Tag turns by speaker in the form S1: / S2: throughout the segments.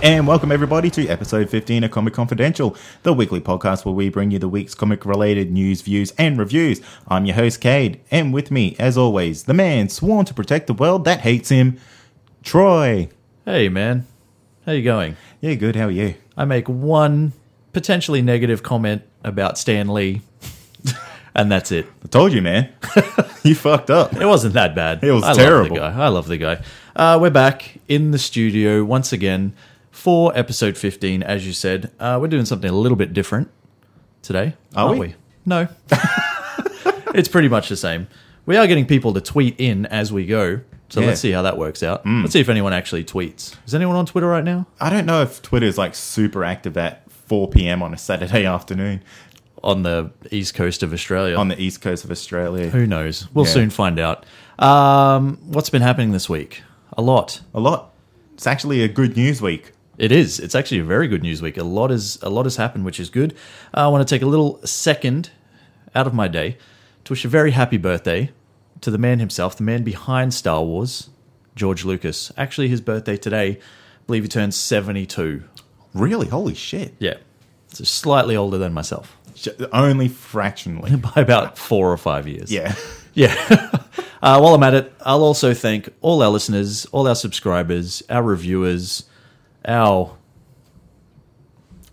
S1: And welcome everybody to episode 15 of Comic Confidential, the weekly podcast where we bring you the week's comic related news, views, and reviews. I'm your host, Cade, and with me, as always, the man sworn to protect the world that hates him, Troy. Hey man. How
S2: you going? Yeah, good, how are you? I make one potentially negative comment about Stan Lee. And that's it. I told you, man. you fucked up. It wasn't that bad. It was I terrible. Love I love the guy. Uh, we're back in the studio once again for episode 15, as you said, uh, we're doing something a little bit different today, are we? we? No. it's pretty much the same. We are getting people to tweet in as we go. So yeah. let's see how that works out. Mm. Let's see if anyone actually tweets. Is anyone on Twitter right now?
S1: I don't know if Twitter is like super active at 4 p.m. on a Saturday afternoon.
S2: On the east coast of Australia. On the east coast of Australia. Who knows? We'll yeah. soon find out. Um, what's been happening this week? A lot. A lot. It's actually a good news week. It is. It's actually a very good news week. A lot is a lot has happened, which is good. I want to take a little second out of my day to wish a very happy birthday to the man himself, the man behind Star Wars, George Lucas. Actually, his birthday today. I believe he turns seventy-two. Really? Holy shit! Yeah, so slightly older than myself. Only fractionally, by about four or five years. Yeah, yeah. uh, while I'm at it, I'll also thank all our listeners, all our subscribers, our reviewers our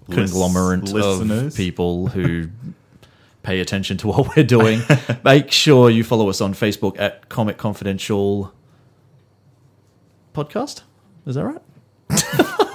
S1: conglomerate listeners.
S2: of people who pay attention to what we're doing, make sure you follow us on Facebook at Comic Confidential Podcast. Is that right?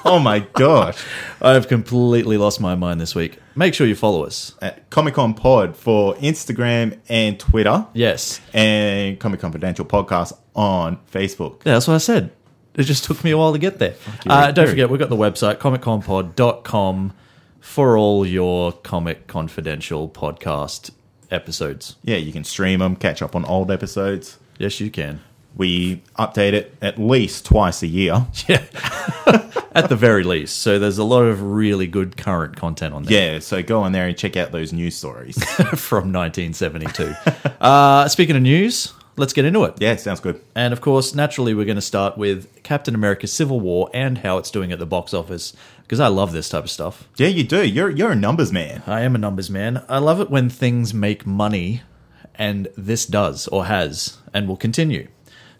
S2: oh my gosh. I've completely lost my mind this week. Make sure you follow us at
S1: Comic Con Pod for Instagram and Twitter. Yes. And Comic Confidential
S2: Podcast on Facebook. Yeah, that's what I said it just took me a while to get there. Uh, don't forget, we've got the website, comicconpod.com, for all your Comic Confidential podcast episodes. Yeah, you can stream them, catch up on old episodes. Yes, you
S1: can. We update it at least twice a year. Yeah, at the
S2: very least. So there's a lot of really good current content on there. Yeah, so go on there and check out those news stories from 1972. uh, speaking of news, Let's get into it. Yeah, sounds good. And of course, naturally, we're going to start with Captain America: Civil War and how it's doing at the box office because I love this type of stuff. Yeah, you do. You're you're a numbers man. I am a numbers man. I love it when things make money, and this does or has and will continue.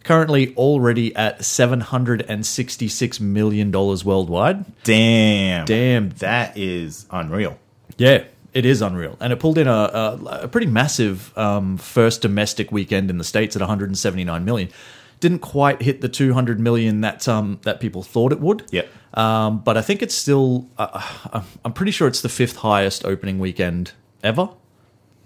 S2: Currently, already at seven hundred and sixty-six million dollars worldwide. Damn, damn, that is unreal. Yeah, it is unreal, and it pulled in a, a, a pretty massive um, first domestic weekend in the states at 179 million. Didn't quite hit the 200 million that um, that people thought it would. Yeah. Um, but I think it's still. Uh, uh I'm pretty sure it's the fifth highest opening weekend ever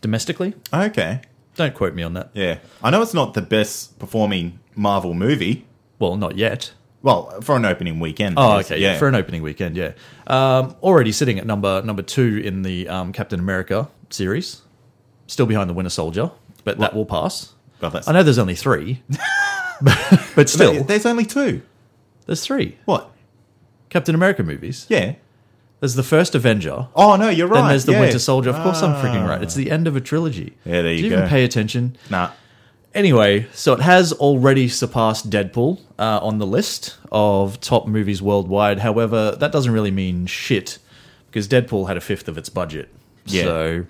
S2: domestically. Okay. Don't quote me on that. Yeah, I know it's not the best performing Marvel movie. Well, not yet. Well, for an opening weekend. Oh, okay, yeah, for an opening weekend, yeah. Um, already sitting at number number two in the um, Captain America series, still behind the Winter Soldier, but well, that will pass. Well, that's I know there's only three, but, but still, there's only two. There's three. What? Captain America movies. Yeah. There's the first Avenger. Oh no, you're right. Then there's the yeah. Winter Soldier. Of course, ah. I'm freaking right. It's the end of a trilogy. Yeah, there you, Do you go. even pay attention? Nah. Anyway, so it has already surpassed Deadpool uh, on the list of top movies worldwide. However, that doesn't really mean shit because Deadpool had a fifth of its budget. Yeah. So,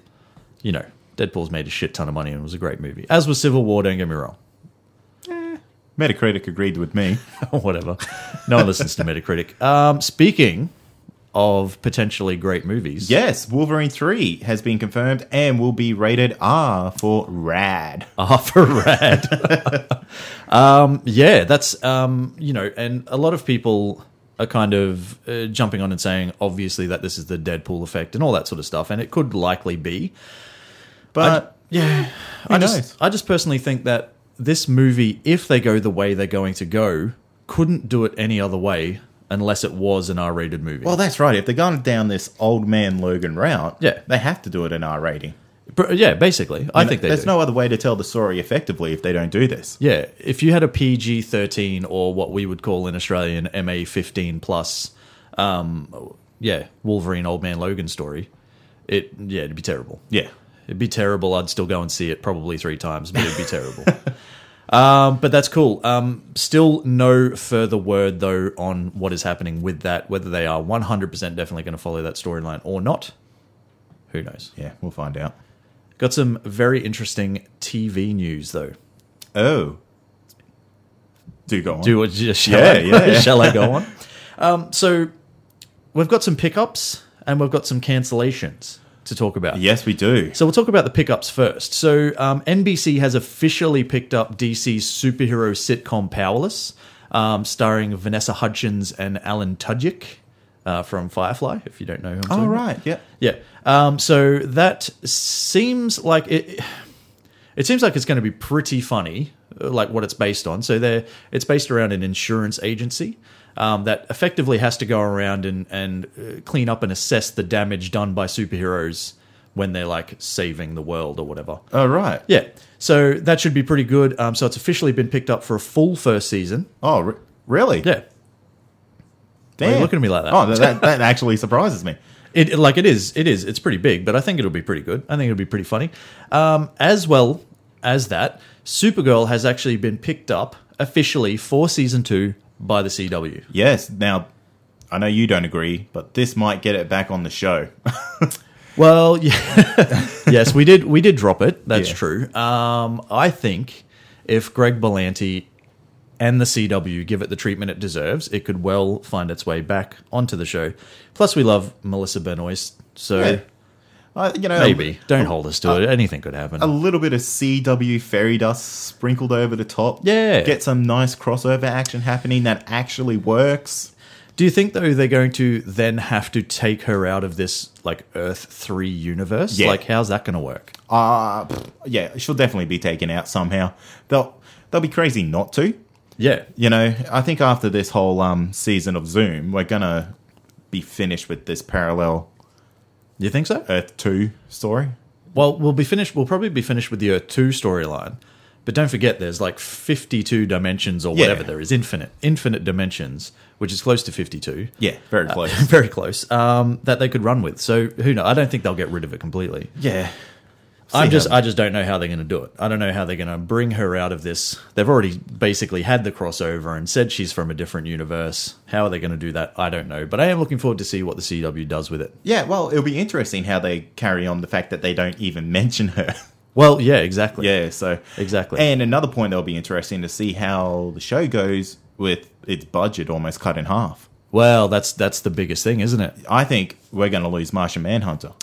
S2: you know, Deadpool's made a shit ton of money and was a great movie. As was Civil War, don't get me wrong. Eh, Metacritic agreed with me. Whatever. No one listens to Metacritic. Um, speaking of potentially great movies. Yes,
S1: Wolverine 3 has been confirmed
S2: and will be rated R for rad. R for rad. um, yeah, that's, um, you know, and a lot of people are kind of uh, jumping on and saying, obviously, that this is the Deadpool effect and all that sort of stuff, and it could likely be. But, I, yeah, I knows? just, I just personally think that this movie, if they go the way they're going to go, couldn't do it any other way unless it was an R-rated movie. Well,
S1: that's right. If they're going down this old man Logan route, yeah, they have to do it in R rating.
S2: Yeah, basically, I, think there's do. no other way to tell the story effectively if they don't do this. Yeah, if you had a PG thirteen or what we would call in Australia an MA fifteen plus, um, yeah, Wolverine Old Man Logan story, it yeah, it'd be terrible. Yeah, it'd be terrible. I'd still go and see it probably three times, but it'd be terrible. Um, but that's cool. Um, still no further word though on what is happening with that, whether they are 100% definitely going to follow that storyline or not. Who knows? Yeah, we'll find out. Got some very interesting TV news though. Oh. Do go on. Do what? Shall, yeah, I, yeah. shall I go on? Um, so we've got some pickups and we've got some cancellations to talk about. Yes, we do. So we'll talk about the pickups first. So um, NBC has officially picked up DC's superhero sitcom Powerless, um, starring Vanessa Hudgens and Alan Tudyk. Uh, from Firefly, if you don't know. Who i oh right, about. yeah, yeah. Um, so that seems like it. It seems like it's going to be pretty funny uh, like what it's based on. So they it's based around an insurance agency. Um, that effectively has to go around and, and uh, clean up and assess the damage done by superheroes when they're like saving the world or whatever. Oh, right. Yeah. So that should be pretty good. Um, so it's officially been picked up for a full first season. Oh, re- really? Yeah. Damn. Why are looking at me like that? Oh, that, that actually surprises me. It, like it is, it is, it's pretty big, but I think it'll be pretty good. I think it'll be pretty funny. Um, as well as that, Supergirl has actually been picked up officially for season two by the CW. Yes. Now, I know you
S1: don't agree, but this might get it back on the show.
S2: well, yeah. yes, we did. We did drop it. That's true. Um, I think if Greg Berlanti and the CW give it the treatment it deserves, it could well find its way back onto the show. Plus, we love Melissa Benoist, so. Yeah. Uh, you know, maybe don't hold us to it. Anything could happen. A
S1: little bit of CW fairy dust sprinkled over the top. Yeah, get some nice crossover action happening that actually works. Do you think though they're going to then have to take her out of this like Earth three universe? Yeah. Like, how's that going to work? Uh yeah, she'll definitely be taken out somehow. They'll they'll be crazy not to. Yeah, you know, I think after this whole um season of Zoom, we're gonna
S2: be finished with this parallel you think so? Earth 2 story? Well, we'll be finished. We'll probably be finished with the Earth 2 storyline. But don't forget, there's like 52 dimensions or whatever. Yeah. There is infinite, infinite dimensions, which is close to 52. Yeah, very uh, close. Uh, very close. Um, that they could run with. So who knows? I don't think they'll get rid of it completely. Yeah. I just I just don't know how they're going to do it. I don't know how they're going to bring her out of this. They've already basically had the crossover and said she's from a different universe. How are they going to do that? I don't know, but I am looking forward to see what the CW does with it. Yeah, well, it'll be interesting how they carry on the fact that they don't
S1: even mention her. Well, yeah, exactly. Yeah, so exactly. And another point that'll be interesting to see how the show goes with its budget almost cut in half. Well, that's that's the biggest thing, isn't it? I think we're going to lose Martian Manhunter.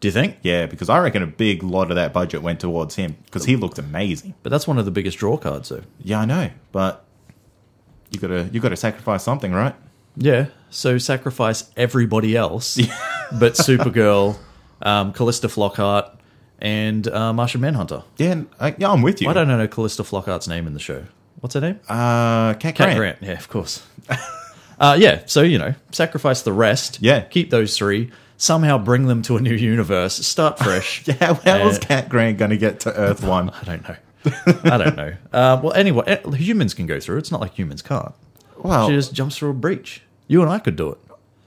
S1: Do you think? Yeah, because I reckon a big lot of that budget went towards him because he looked amazing. But that's one of the biggest draw cards, though. Yeah, I
S2: know, but you gotta you gotta sacrifice something, right? Yeah. So sacrifice everybody else, but Supergirl, um, Callista Flockhart, and uh, Martian Manhunter. Yeah, I, uh, yeah, I'm with you. Why don't I know Callista Flockhart's name in the show? What's her name? Uh, Cat Grant. Grant. Yeah, of course. uh, yeah. So you know, sacrifice the rest. Yeah. Keep those three somehow bring them to a new universe, start fresh. yeah, how and, Cat Grant going to get to Earth One? I don't know. I don't know. Uh, well, anyway, eh, humans can go through. It's not like humans can't. She just jumps through a breach. You and I could do it.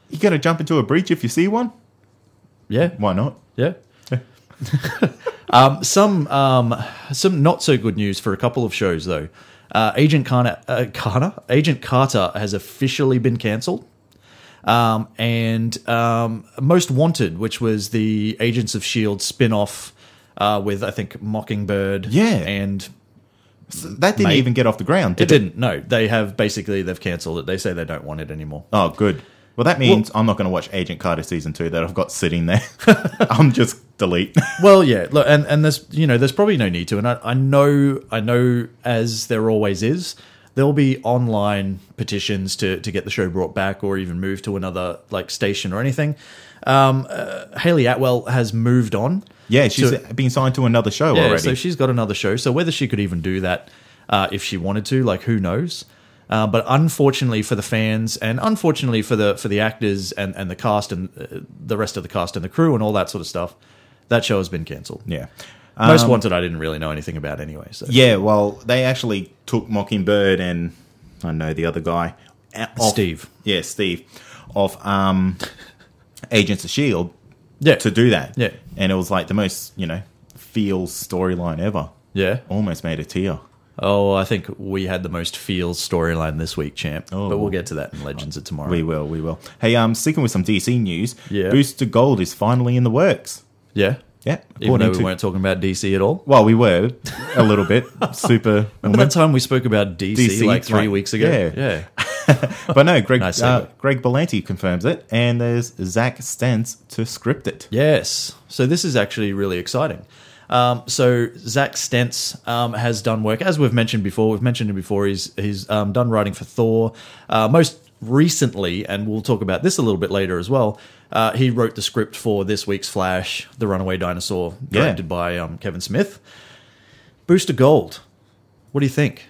S2: You got to jump into a breach if you see one? Yeah. Why not? Yeah. um, some um, some not so good news for a couple of shows though. Uh, Agent Carter. uh, Agent Carter has officially been cancelled um, and um, Most Wanted, which was the Agents of Shield spin off uh, with I think Mockingbird. Yeah, and so that didn't Mate. even get
S1: off the ground. Did it, didn't.
S2: No, they have basically they've cancelled it. They say they don't want it anymore.
S1: Oh, good. Well, that means well, I'm not going to watch Agent Carter season two that I've got sitting there. I'm just delete. well,
S2: yeah. Look, and and there's you know there's probably no need to, and I, I know I know as there always is there'll be online petitions to to get the show brought back or even moved to another like station or anything. Um, uh, Haley Atwell has moved on. Yeah, she's to, been signed to another show yeah, already. So she's got another show. So whether she could even do that uh, if she wanted to, like who knows? Uh, but unfortunately for the fans, and unfortunately for the for the actors and, and the cast and uh, the rest of the cast and the crew and all that sort of stuff, that show has been cancelled. Yeah. Most um, Wanted, I didn't really know anything about anyway. So. Yeah,
S1: well, they actually took Mockingbird and I know the other guy, uh, off, Steve. Yeah, Steve, off um, Agents of Shield. Yeah. to do that. Yeah, and it was like the most
S2: you know feels storyline ever. Yeah, almost made a tear. Oh, I think we had the most feels storyline this week, champ. Oh. But we'll get to that in Legends of Tomorrow. We will, we will. Hey,
S1: um, sticking with some DC news. Yeah, Booster Gold is finally in the works. Yeah, yeah, even though we weren't talking about DC at all. Well, we were a little bit. Super. Remember that time we spoke about DC, DC like three weeks ago? Yeah, yeah. but no, Greg nice uh, Greg Berlanti confirms
S2: it, and there's Zach Stentz to script it. Yes. So this is actually really exciting. Um, so Zach Stentz um, has done work, as we've mentioned before. We've mentioned him before. He's he's um, done writing for Thor, uh, most recently, and we'll talk about this a little bit later as well. Uh, he wrote the script for this week's Flash, The Runaway Dinosaur, directed yeah. by um, Kevin Smith. Booster Gold. What do you think?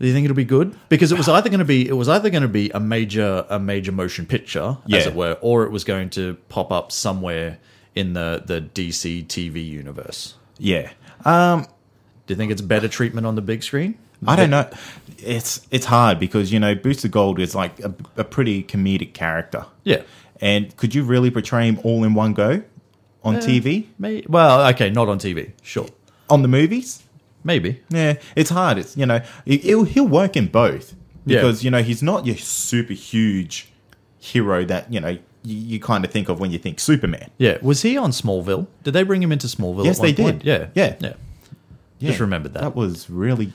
S2: Do you think it'll be good? Because it was either going to be it was either going to be a major a major motion picture, yeah. as it were, or it was going to pop up somewhere in the the DC TV universe. Yeah. Um, do you think it's better treatment on the big screen? I don't know.
S1: It's it's hard because you know Booster Gold is like a, a pretty comedic character. Yeah, and could you really portray him all in one go on uh, TV? May- well, okay, not on TV, sure. On the movies? Maybe. Yeah, it's hard. It's, you know, he'll, he'll work in both because, yeah. you know, he's not your super huge hero that, you know, you, you, kind of think of when you think Superman. Yeah. Was he on Smallville? Did they bring him into Smallville? Yes, they point? did. Yeah. Yeah. Yeah. Just
S2: remembered that. That was really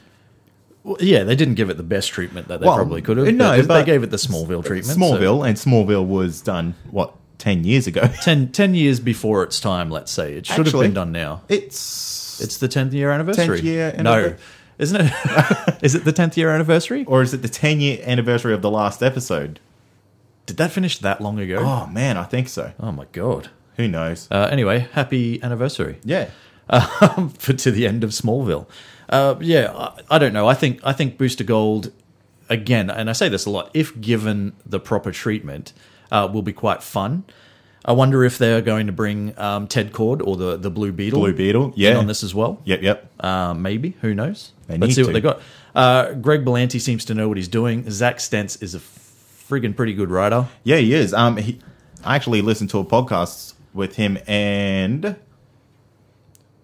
S2: well, yeah, they didn't give it the best treatment that they well, probably could have. No, but, they gave it the Smallville treatment. Smallville, so. and Smallville was done what 10 years ago 10, 10, years before its time let's say it should Actually, have been done now it's it's the 10th year anniversary 10th year no isn't it is it the 10th
S1: year anniversary or is it the 10 year anniversary of the last episode did that finish that
S2: long ago oh man i think so oh my god who knows uh, anyway happy anniversary yeah um, for, to the end of smallville uh, yeah, I, I, don't know. I think I think Booster Gold, again, and I say this a lot, if given the proper treatment, uh, will be quite fun. I wonder if they're going to bring um, Ted Cord or the, the Blue Beetle. Blue Beetle, yeah, on this as well. Yep, yep. Uh, maybe who knows? They Let's see to. what they got. Uh, Greg Belanti seems to know what he's doing. Zach Stentz is a friggin' pretty good writer. Yeah, he is.
S1: Um, he, I actually listened to a podcast with him and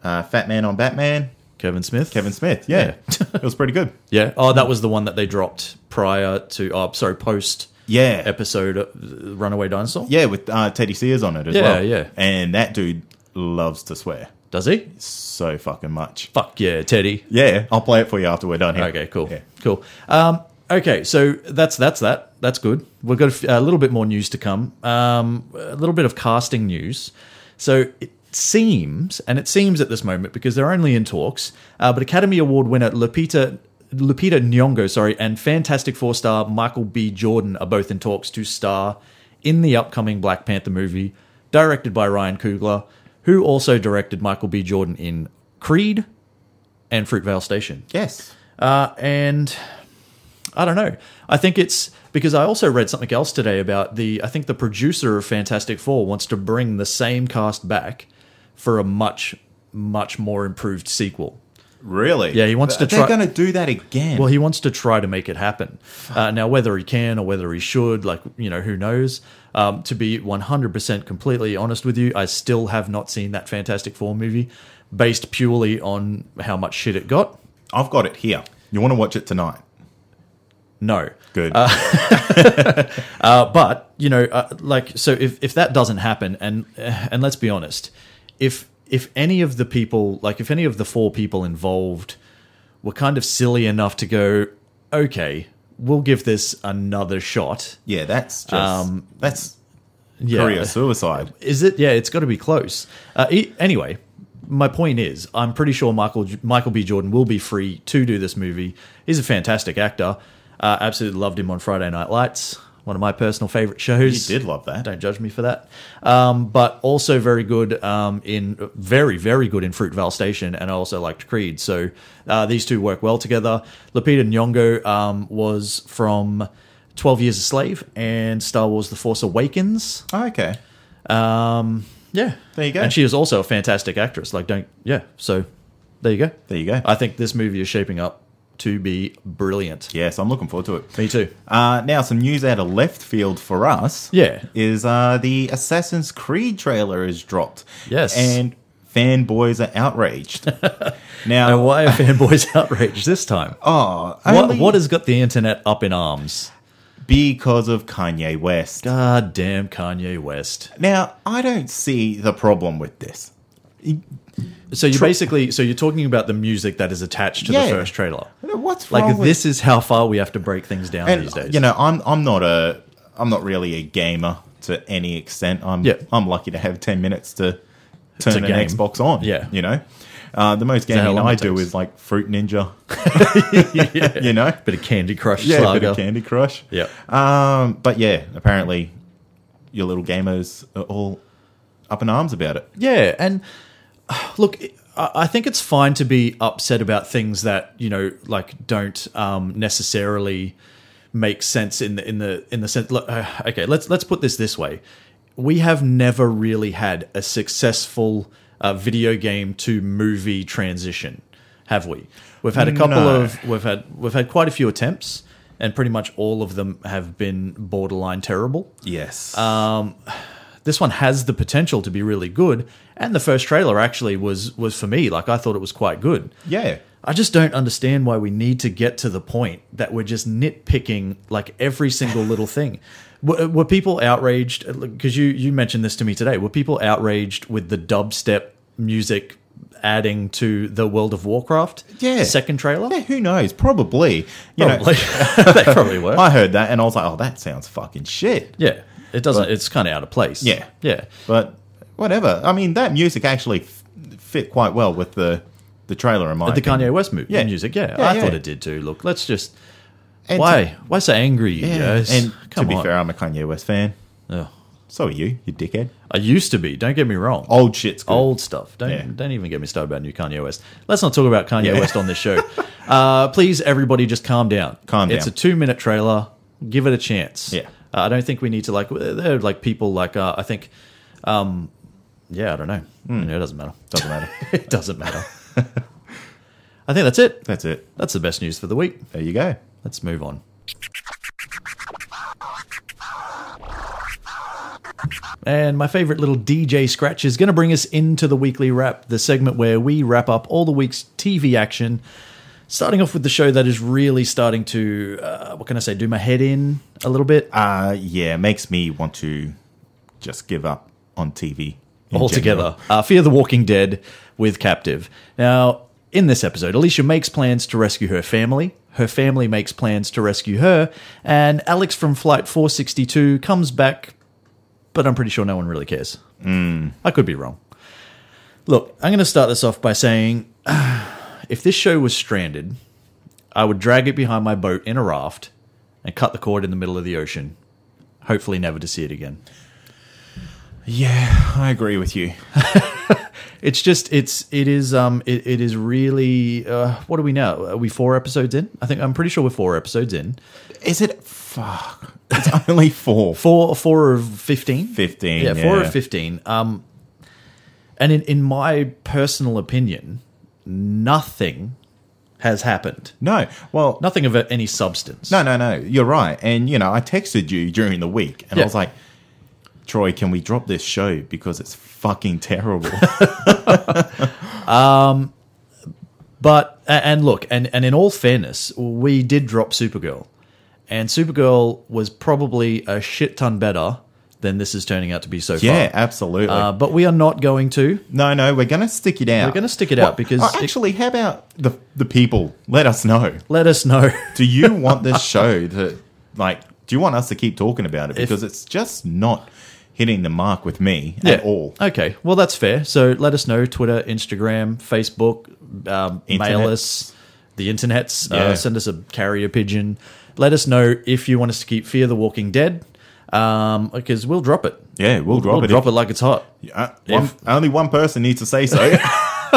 S2: uh, Fat Man on Batman. Kevin
S1: Smith. Kevin Smith. Yeah, it was pretty good.
S2: Yeah. Oh, that was the one that they dropped prior to. Oh, sorry, post. Yeah, episode of Runaway Dinosaur. Yeah, with uh, Teddy Sears on it as Yeah, well.
S1: yeah. And that dude loves to swear Does
S2: he? so fucking much. Fuck yeah, Teddy. Yeah, I'll play it for you after we're done here. Okay, cool, Yeah. cool. Um, okay, so that's that's that. That's good. We've got a, f- a little bit more news to come. Um, a little bit of casting news. So it seems, and it seems at this moment because they're only in talks, uh, but Academy Award winner Lupita Lupita Nyong'o, sorry, and Fantastic Four star Michael B. Jordan are both in talks to star in the upcoming Black Panther movie, directed by Ryan Coogler, who also directed Michael B. Jordan in Creed and Fruitvale Station. Yes, uh, and I don't know. I think it's because I also read something else today about the. I think the producer of Fantastic Four wants to bring the same cast back for a much much more improved sequel. Really? Yeah, he wants but to try. They're going to do that again. Well, he wants to try to make it happen. Uh, now, whether he can or whether he should, like, you know, who knows? Um, to be 100% completely honest with you, I still have not seen that Fantastic Four movie based purely on how much shit it got. I've got it here. You want to watch it tonight? No. Good. Uh, uh, but, you know, uh, like, so if, if that doesn't happen, and, and let's be honest, if if any of the people, like if any of the four people involved, were kind of silly enough to go, okay, we'll give this another shot. Yeah, that's just um, that's yeah. career suicide. Is it? Yeah, it's got to be close. Uh, anyway, my point is, I'm pretty sure Michael Michael B. Jordan will be free to do this movie. He's a fantastic actor. Uh, absolutely loved him on Friday Night Lights one of my personal favorite shows. You did love that. Don't judge me for that. Um, but also very good um, in very very good in Fruitvale Station, and I also liked Creed. So uh, these two work well together. Lupita Nyong'o um, was from Twelve Years a Slave and Star Wars: The Force Awakens. Oh, okay. Um, yeah, there you go. And she is also a fantastic actress. Like, don't yeah. So there you go. There you go. I think this movie is shaping up to be brilliant.
S1: Yes, I'm looking forward to it. Me too. Uh, now, some news out of left field for us. Yeah. Is uh, the Assassin's Creed trailer is dropped. Yes. And fanboys are
S2: outraged. now, now, why are fanboys outraged this time? Oh, what, what has got the internet up in arms? because of Kanye West. God damn Kanye West. Now, I don't see the problem with this. So you are basically so you're talking about the music that is attached to Yeah. the first trailer. What's wrong Like with this is how far we have to break things down and, these days. You know, I'm I'm not a I'm not really a gamer
S1: to any extent. I'm Yeah. I'm lucky to have ten minutes to turn an game. Xbox on. Yeah. you know, uh, the most gaming I do is like Fruit Ninja. You know, bit of Candy Crush yeah, a bit of Candy Crush. Yeah. Um, but yeah, apparently,
S2: your little gamers are all up in arms about it. Yeah, and look, I think it's fine to be upset about things that you know, like don't um, necessarily make sense in the in the in the sense. Uh, okay, let's let's put this this way: we have never really had a successful uh, video game to movie transition, have we? We've had a couple no. of we've had we've had quite a few attempts, and pretty much all of them have been borderline terrible. Yes. Um, this one has the potential to be really good, and the first trailer actually was was for me like I thought it was quite good. Yeah. I just don't understand why we need to get to the point that we're just nitpicking like every single little thing. Were, were people outraged because you you mentioned this to me today? Were people outraged with the dubstep music adding to the World of Warcraft yeah. second trailer? Yeah, who knows? Probably. You probably. Know, they probably were. I heard
S1: that and I was like, oh, that sounds fucking shit. Yeah. It doesn't, but, it's kind of out of place. Yeah. Yeah. But whatever. I mean, that music actually f- fit quite well with the the trailer in my the opinion. Kanye West movie yeah. music. Yeah, yeah I yeah. thought it did too. Look, let's just
S2: and why to, why so angry, you guys? And Come to be on. fair, I'm a Kanye West fan. Ugh. So are you, you dickhead. I used to be. Don't get me wrong. Old shit's good. Old stuff. Don't yeah. don't even get me started about new Kanye West. Let's not talk about Kanye yeah. West on this show. uh, please, everybody, just calm down. Calm down. It's a two minute trailer. Give it a chance. Yeah. Uh, I don't think we need to like. There are like people like uh, I think. Um, yeah, I don't know. Mm. it doesn't matter. Doesn't matter. it doesn't matter. I think that's it. That's it. That's the best news for the week. There you go. Let's move on. And my favorite little DJ scratch is going to bring us into the weekly wrap, the segment where we wrap up all the week's TV action. Starting off with the show that is really starting to, uh, what can I say, do my head in a little bit. Uh, yeah, makes me want to just give up on TV altogether. Uh, Fear the Walking Dead with Captive. Now, in this episode, Alicia makes plans to rescue her family. Her family makes plans to rescue her, and Alex from Flight 462 comes back, but I'm pretty sure no one really cares. Mm. I could be wrong. Look, I'm going to start this off by saying if this show was stranded, I would drag it behind my boat in a raft and cut the cord in the middle of the ocean, hopefully, never to see it again. Yeah, I agree with you. it's just it's it is um it, it is really uh, what do we know? Are we four episodes in? I think I'm pretty sure we're four episodes in.
S1: Is it fuck?
S2: It's only four. four four of fifteen. Fifteen. Yeah, four yeah. of fifteen. Um, and in in my personal opinion, nothing has happened. No, well, nothing of any
S1: substance. No, no, no. You're right. And you know, I texted you during the week, and yeah. I was like
S2: Troy, can we drop this show because it's fucking terrible? um, but and look, and and in all fairness, we did drop Supergirl, and Supergirl was probably a shit ton better than this is turning out to be so yeah, far. Yeah, absolutely. Uh, but we are not going to. No, no, we're going to stick it out. We're going to
S1: stick it well, out because oh, actually, it, how about the the people? Let us know. Let us know. do you want this show to like? Do you want us to keep talking about it because if, it's just not hitting the mark with me yeah. at all.
S2: Okay, well that's fair. So let us know Twitter, Instagram, Facebook, um, mail us, the internet's, uh, yeah. uh, send us a carrier pigeon. Let us know if you want us to keep Fear the Walking Dead um, because we'll drop it. Yeah, we'll, we'll drop we'll it. Drop it like it's hot. Uh, one, only one person needs to say so.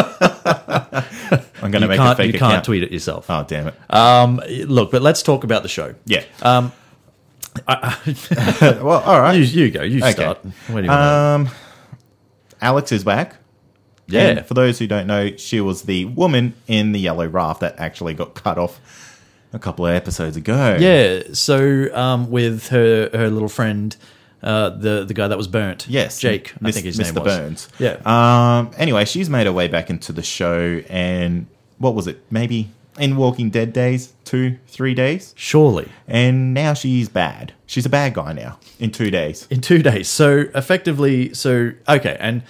S2: I'm going to make a fake You account. can't tweet it yourself. Oh damn it! Um, look, but let's talk about the show. Yeah. Um, well, all right. You, you go. You okay. start. You
S1: um, Alex is back. Yeah. And for those who don't know, she was the woman in the yellow raft that actually got cut off a couple of episodes ago. Yeah.
S2: So um, with her her little friend. Uh, the the guy that was burnt. Yes, Jake. I think his Mr. name was. Burns. Yeah.
S1: Um. Anyway, she's made her way back into the show, and what was it? Maybe in Walking Dead days, two, three
S2: days. Surely. And now she's bad. She's a bad guy now in two days. In two days. So effectively, so, okay, and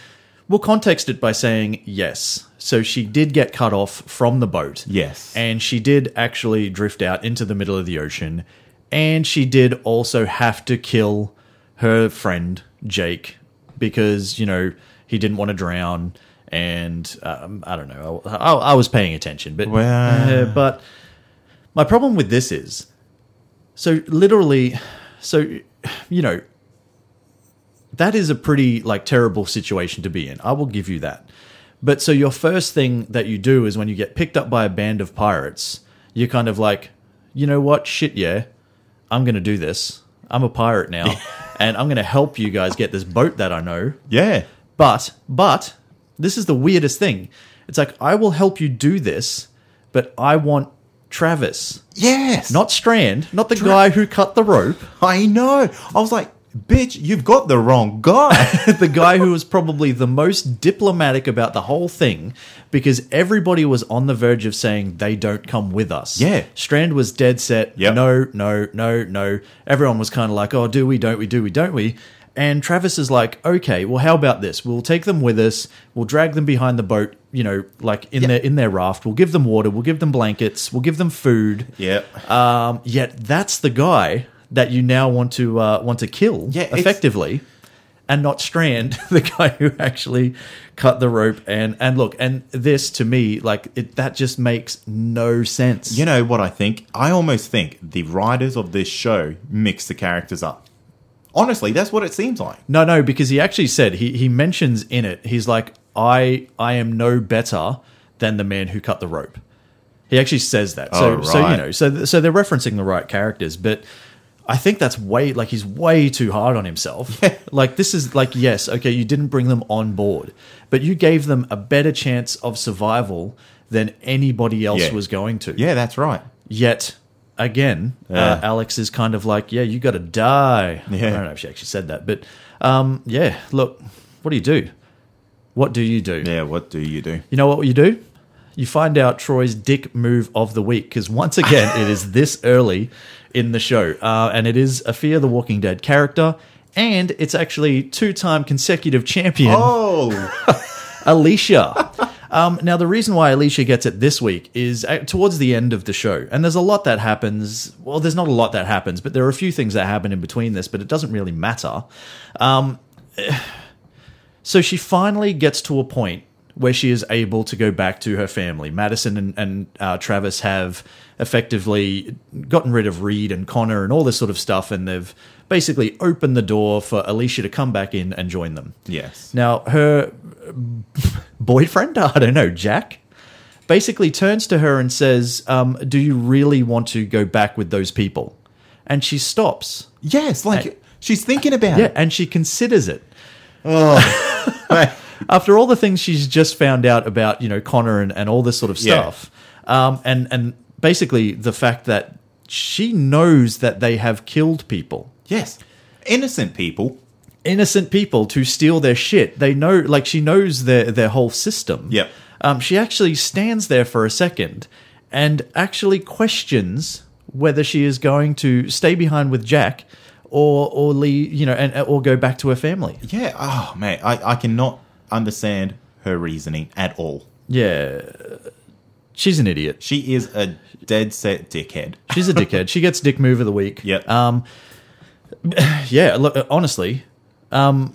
S2: we'll context it by saying yes. So she did get cut off from the boat. Yes. And she did actually drift out into the middle of the ocean. And she did also have to kill her friend, Jake, because, you know, he didn't want to drown and um, I don't know. I, I, I, was paying attention, but uh, but my problem with this is so literally, so you know that is a pretty like terrible situation to be in. I will give you that. But so your first thing that you do is when you get picked up by a band of pirates, you're kind of like, you know what, shit, yeah, I'm gonna do this. I'm a pirate now, and I'm gonna help you guys get this boat that I know. Yeah. But but this is the weirdest thing. It's like, I will help you do this, but I want Travis. Yes. Not Strand, not the Tra- guy who cut the rope. I know. I was like, bitch, you've got the wrong guy. the guy who was probably the most diplomatic about the whole thing because everybody was on the verge of saying they don't come with us. Yeah. Strand was dead set. Yep. No, no, no, no. Everyone was kind of like, oh, do we, don't we, do we, don't we? And Travis is like, okay, well, how about this? We'll take them with us. We'll drag them behind the boat, you know, like in yep. their in their raft. We'll give them water. We'll give them blankets. We'll give them food. Yeah. Um, yet that's the guy that you now want to uh, want to kill yeah, effectively and not strand the guy who actually cut the rope and and look and this to me like it, that just makes no sense you know what i think i almost
S1: think the writers of this show mix the characters up Honestly, that's what it seems like.
S2: No, no, because he actually said he he mentions in it he's like I I am no better than the man who cut the rope. He actually says that. So oh, right. so you know so so they're referencing the right characters, but I think that's way like he's way too hard on himself. Yeah. Like this is like yes, okay, you didn't bring them on board, but you gave them a better chance of survival than anybody else yeah. was going to. Yeah, that's right. Yet again, uh, yeah. uh, Alex is kind of like, yeah, you got to die. Yeah. I don't know if she actually said that, but um, yeah, look, what do you do? What do you do? Yeah, what do you do? You know what you do? You find out Troy's dick move of the week because once again, it is this early in the show, uh, and it is a Fear the Walking Dead character, and it's actually two-time consecutive champion. Oh. Alicia. Um, now, the reason why Alicia gets it this week is uh, towards the end of the show, and there's a lot that happens. Well, there's not a lot that happens, but there are a few things that happen in between this, but it doesn't really matter. Um, so she finally gets to a point where she is able to go back to her family. Madison and, and uh, Travis have effectively gotten rid of Reed and Connor and all this sort of stuff, and they've basically opened the door for Alicia to come back in and join them. Yes. Now, her. boyfriend, I don't know, Jack, basically turns to her and says, um, Do you really want to go back with those people? And she stops. Yes, like and, she's thinking about yeah, it. and she considers it. Oh, After all the things she's just found out about, you know, Connor and, and all this sort of stuff. Yeah. Um, and, and basically the fact that she knows that they have killed people. Yes. Innocent people innocent people to steal their shit. They know, like, she knows their their whole system. Yeah. Um, she actually stands there for a second and actually questions whether she is going to stay behind with Jack or or leave, you know, and or go back to her family. Yeah. Oh
S1: man, I, I cannot understand her reasoning at all.
S2: Yeah. She's an idiot. She is a dead set dickhead. She's a dickhead. she gets dick move of the week. Yeah. Um yeah, look honestly, um,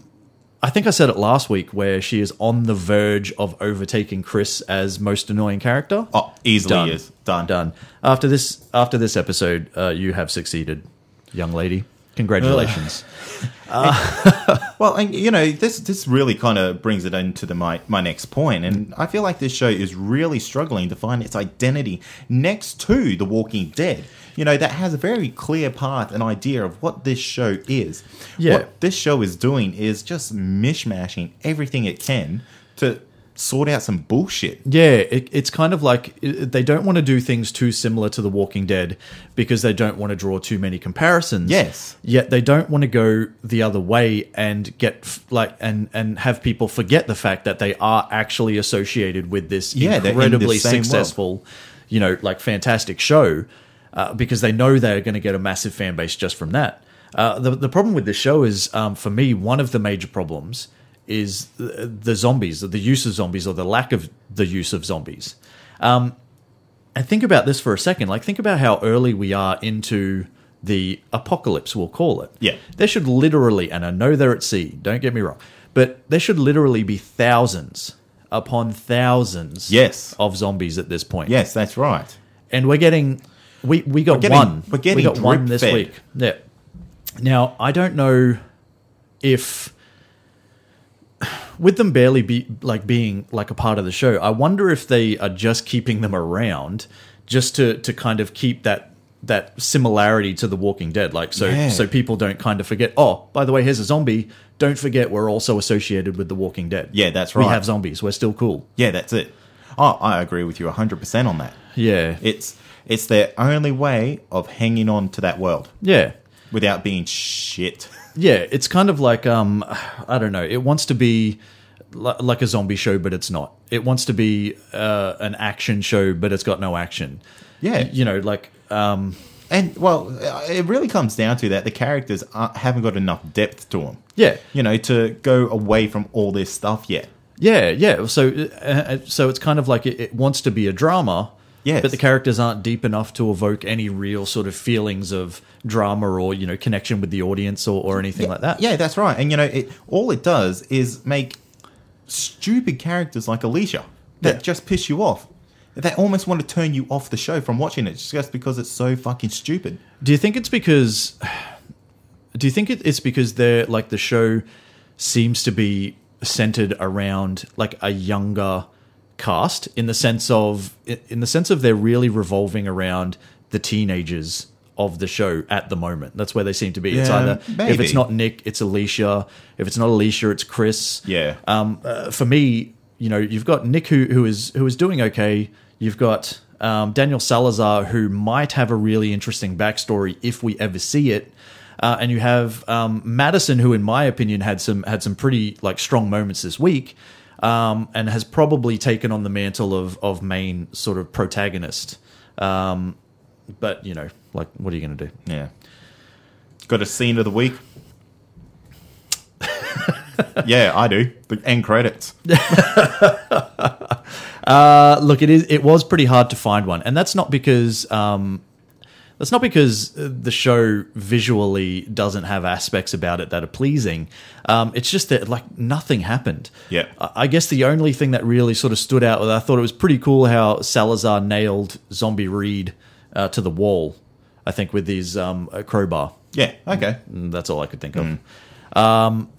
S2: I think I said it last week where she is on the verge of overtaking Chris as most annoying character. Oh, easily done. is done. Done. After this, after this episode, uh, you have succeeded, young lady. Congratulations. Uh, and,
S1: well, and you know, this this really kind of brings it into the, my my next point, and I feel like this show is really struggling to find its identity next to The Walking Dead. You know, that has a very clear path and idea of what this show is. Yeah. What this show is doing is just mishmashing everything it can to sort out some bullshit.
S2: Yeah, it, it's kind of like they don't want to do things too similar to The Walking Dead because they don't want to draw too many comparisons. Yes. Yet they don't want to go the other way and get like and and have people forget the fact that they are actually associated with this yeah, incredibly in successful, world. you know, like fantastic show uh, because they know they're going to get a massive fan base just from that. Uh, the, the problem with the show is, um, for me, one of the major problems is the zombies, the use of zombies, or the lack of the use of zombies. Um, and think about this for a second. Like, think about how early we are into the apocalypse, we'll call it. Yeah. There should literally, and I know they're at sea, don't get me wrong, but there should literally be thousands upon thousands yes. of zombies at this point. Yes, that's right. And we're getting, we, we got we're getting, one. We're getting we got one this fed. week. Yeah. Now, I don't know if with them barely be like being like a part of the show, I wonder if they are just keeping them around just to to kind of keep that that similarity to The Walking Dead, like so yeah. so people don't kind of forget. Oh, by the way, here's a zombie. Don't forget, we're also associated with The Walking Dead. Yeah, that's right. We have zombies. We're still cool. Yeah, that's it. Oh, I agree with you 100% on that.
S1: Yeah. It's it's their only way of
S2: hanging on to that world. Yeah. Without being shit yeah, it's kind of like um, I don't know. It wants to be like a zombie show, but it's not. It wants to be uh, an action show, but it's got no action. Yeah, you know, like um,
S1: and well, it really comes down to that the characters haven't got enough depth to them. Yeah, you
S2: know, to go away from all this stuff yet. Yeah, yeah. So, uh, uh so it's kind of like it, it wants to be a drama, Yes. But the characters aren't deep enough to evoke any real sort of feelings of drama or, you know, connection with the audience or, or anything yeah, like that. Yeah, that's right. And, you know, it,
S1: all it does is make stupid characters like Alicia that yeah. just piss you off. They almost want to turn you off the show from watching it just because it's so fucking stupid.
S2: Do you think it's because. Do you think it's because they're like the show seems to be centered around like a younger cast in the sense of in the sense of they're really revolving around the teenagers of the show at the moment. That's where they seem to be. Yeah, it's either maybe. if it's not Nick, it's Alicia. If it's not Alicia, it's Chris. Yeah. Um, uh, for me, you know, you've got Nick who who is who is doing okay. You've got um, Daniel Salazar who might have a really interesting backstory if we ever see it. Uh, and you have um, Madison, who, in my opinion, had some had some pretty like strong moments this week um, and has probably taken on the mantle of of main sort of protagonist. Um, but you know, like, what are you going to do? Yeah. Got a scene of the week. yeah, I do. The end credits. uh, look, it is. It was pretty hard to find one, and that's not because um, that's not because the show visually doesn't have aspects about it that are pleasing. Um, it's just that like nothing happened. Yeah. I guess the only thing that really sort of stood out was I thought it was pretty cool how Salazar nailed Zombie Reed uh, to the wall. I think with his um, uh, crowbar. Yeah. Okay. Mm, mm, that's all I could think of. Mm. Um,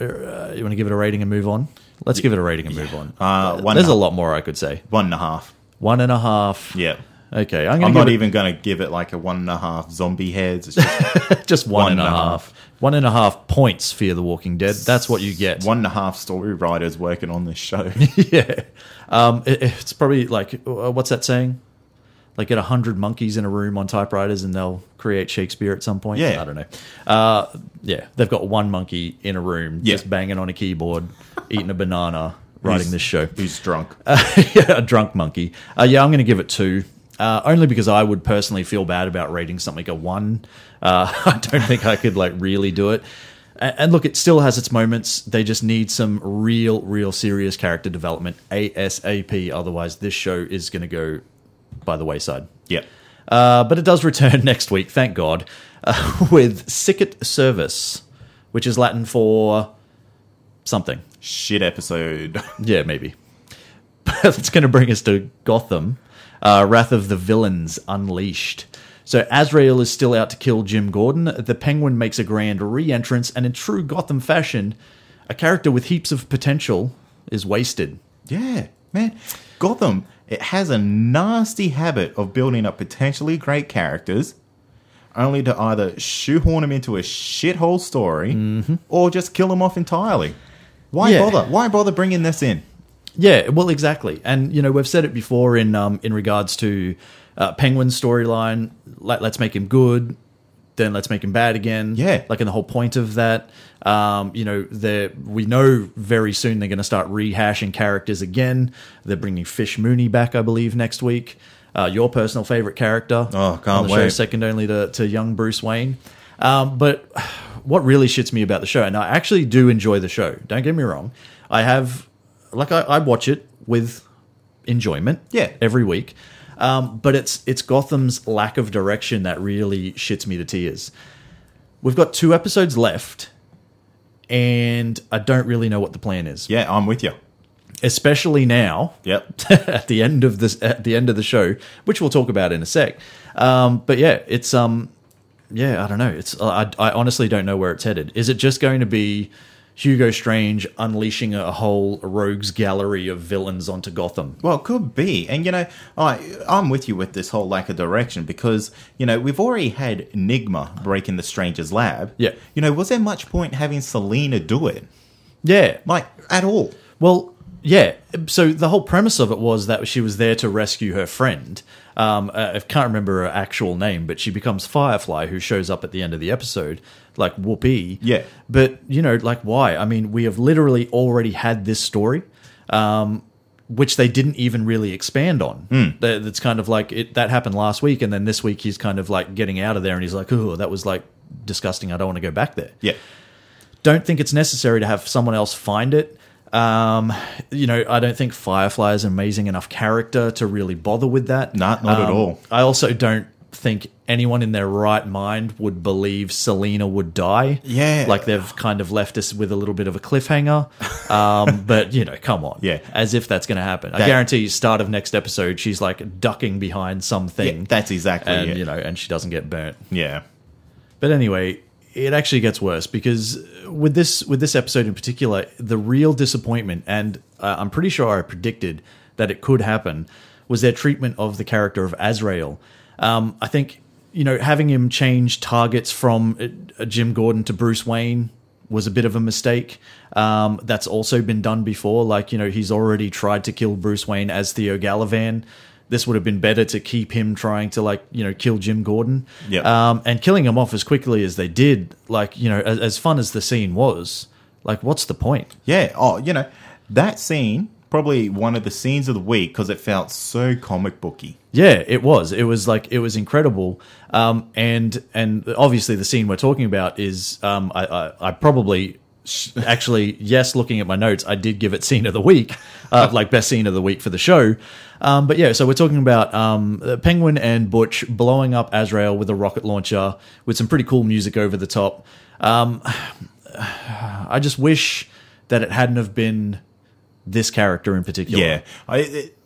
S2: uh, you want to give it a rating and move on? Let's yeah. give it a rating and move on. Uh, There's a, a lot more I could say. One and a half. One and a half. Yeah. Okay, I'm, I'm not it... even going to give it like a one and a half zombie heads. It's just, just one, one and, and a half. half. One and a half points. Fear the Walking Dead. That's what you get. One and a half story writers working on this show. yeah, um, it, it's probably like uh, what's that saying? Like get a hundred monkeys in a room on typewriters and they'll create Shakespeare at some point. Yeah, I don't know. Uh, yeah, they've got one monkey in a room yeah. just banging on a keyboard, eating a banana. Writing this show. Who's drunk? Uh, yeah, a drunk monkey. Uh, yeah, I'm going to give it two uh, only because I would personally feel bad about rating something a one. Uh, I don't think I could like really do it. And, and look, it still has its moments. They just need some real, real serious character development ASAP. Otherwise, this show is going to go by the wayside. Yeah. Uh, but it does return next week, thank God, uh, with Sicket Service, which is Latin for something. Shit episode. yeah, maybe. But it's going to bring us to Gotham uh, Wrath of the Villains Unleashed. So Azrael is still out to kill Jim Gordon. The Penguin makes a grand re-entrance, and in true Gotham fashion, a character with heaps of potential is wasted. Yeah, man,
S1: Gotham it has a nasty habit of building up potentially great characters, only to either shoehorn them into a shithole story mm-hmm. or just kill them off
S2: entirely. Why yeah. bother? Why bother bringing this in? Yeah, well, exactly. And you know, we've said it before in um, in regards to uh, Penguin's storyline. Let, us make him good, then let's make him bad again. Yeah, like in the whole point of that. Um, you know, we know very soon they're going to start rehashing characters again. They're bringing Fish Mooney back, I believe, next week. Uh, your personal favorite character. Oh, can't wait! Show, second only to, to young Bruce Wayne. Um, but what really shits me about the show, and I actually do enjoy the show. Don't get me wrong. I have like I, I watch it with enjoyment. Yeah. Every week. Um, but it's it's Gotham's lack of direction that really shits me to tears. We've got two episodes left, and I don't really know what the plan is. Yeah, I'm with you. Especially now. Yep. at the end of this, at the end of the show, which we'll talk about in a sec. Um, but yeah, it's um, yeah, I don't know. It's I, I honestly don't know where it's headed. Is it just going to be Hugo Strange unleashing a whole rogues gallery of villains onto Gotham. Well, it
S1: could be. And, you know, I, I'm with you with this whole lack of direction because, you know, we've already had Enigma break in the Stranger's lab. Yeah. You know, was there much point having Selina do it?
S2: Yeah. Like, at all? Well, yeah. So the whole premise of it was that she was there to rescue her friend. Um, I can't remember her actual name, but she becomes Firefly, who shows up at the end of the episode like whoopee. Yeah. But you know, like why? I mean, we have literally already had this story. Um, which they didn't even really expand on. Mm. That's kind of like it, that happened last week, and then this week he's kind of like getting out of there, and he's like, "Oh, that was like disgusting. I don't want to go back there." Yeah, don't think it's necessary to have someone else find it. Um, you know, I don't think Firefly is an amazing enough character to really bother with that. Not, not um, at all. I also don't think anyone in their right mind would believe Selena would die. Yeah. Like they've kind of left us with a little bit of a cliffhanger. Um, but, you know, come on. Yeah. As if that's going to happen. That, I guarantee you, start of next episode, she's like ducking behind something. Yeah, that's exactly and, it. You know, and she doesn't get burnt. Yeah. But anyway, it actually gets worse because with this with this episode in particular, the real disappointment, and uh, I'm pretty sure I predicted that it could happen, was their treatment of the character of Azrael um, I think you know having him change targets from uh, uh, Jim Gordon to Bruce Wayne was a bit of a mistake. Um, that's also been done before. Like you know he's already tried to kill Bruce Wayne as Theo Gallivan. This would have been better to keep him trying to like you know kill Jim Gordon, Yeah. um, and killing him off as quickly as they did. Like you know, as, as fun as the scene was, like what's the point? Yeah. Oh, you know, that scene probably one of the scenes of the week because
S1: it felt so comic booky.
S2: Yeah, it was. It was like it was incredible. Um, and and obviously the scene we're talking about is um, I, I, I probably actually yes, looking at my notes, I did give it scene of the week, uh, like best scene of the week for the show. Um, but yeah, so we're talking about um, Penguin and Butch blowing up Azrael with a rocket launcher with some pretty cool music over the top. Um, I just wish that it hadn't have been this character in particular. Yeah, I, it,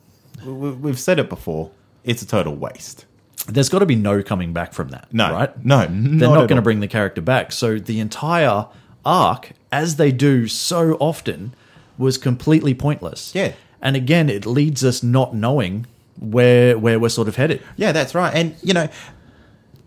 S2: we've said it before. It's a total waste. There's got to be no coming back from that. No, right? No, they're not, going to bring the character back. So the entire arc, as they do so often, was completely pointless. Yeah, and again, it leads us not knowing where where we're sort of headed. Yeah, that's right. And you know,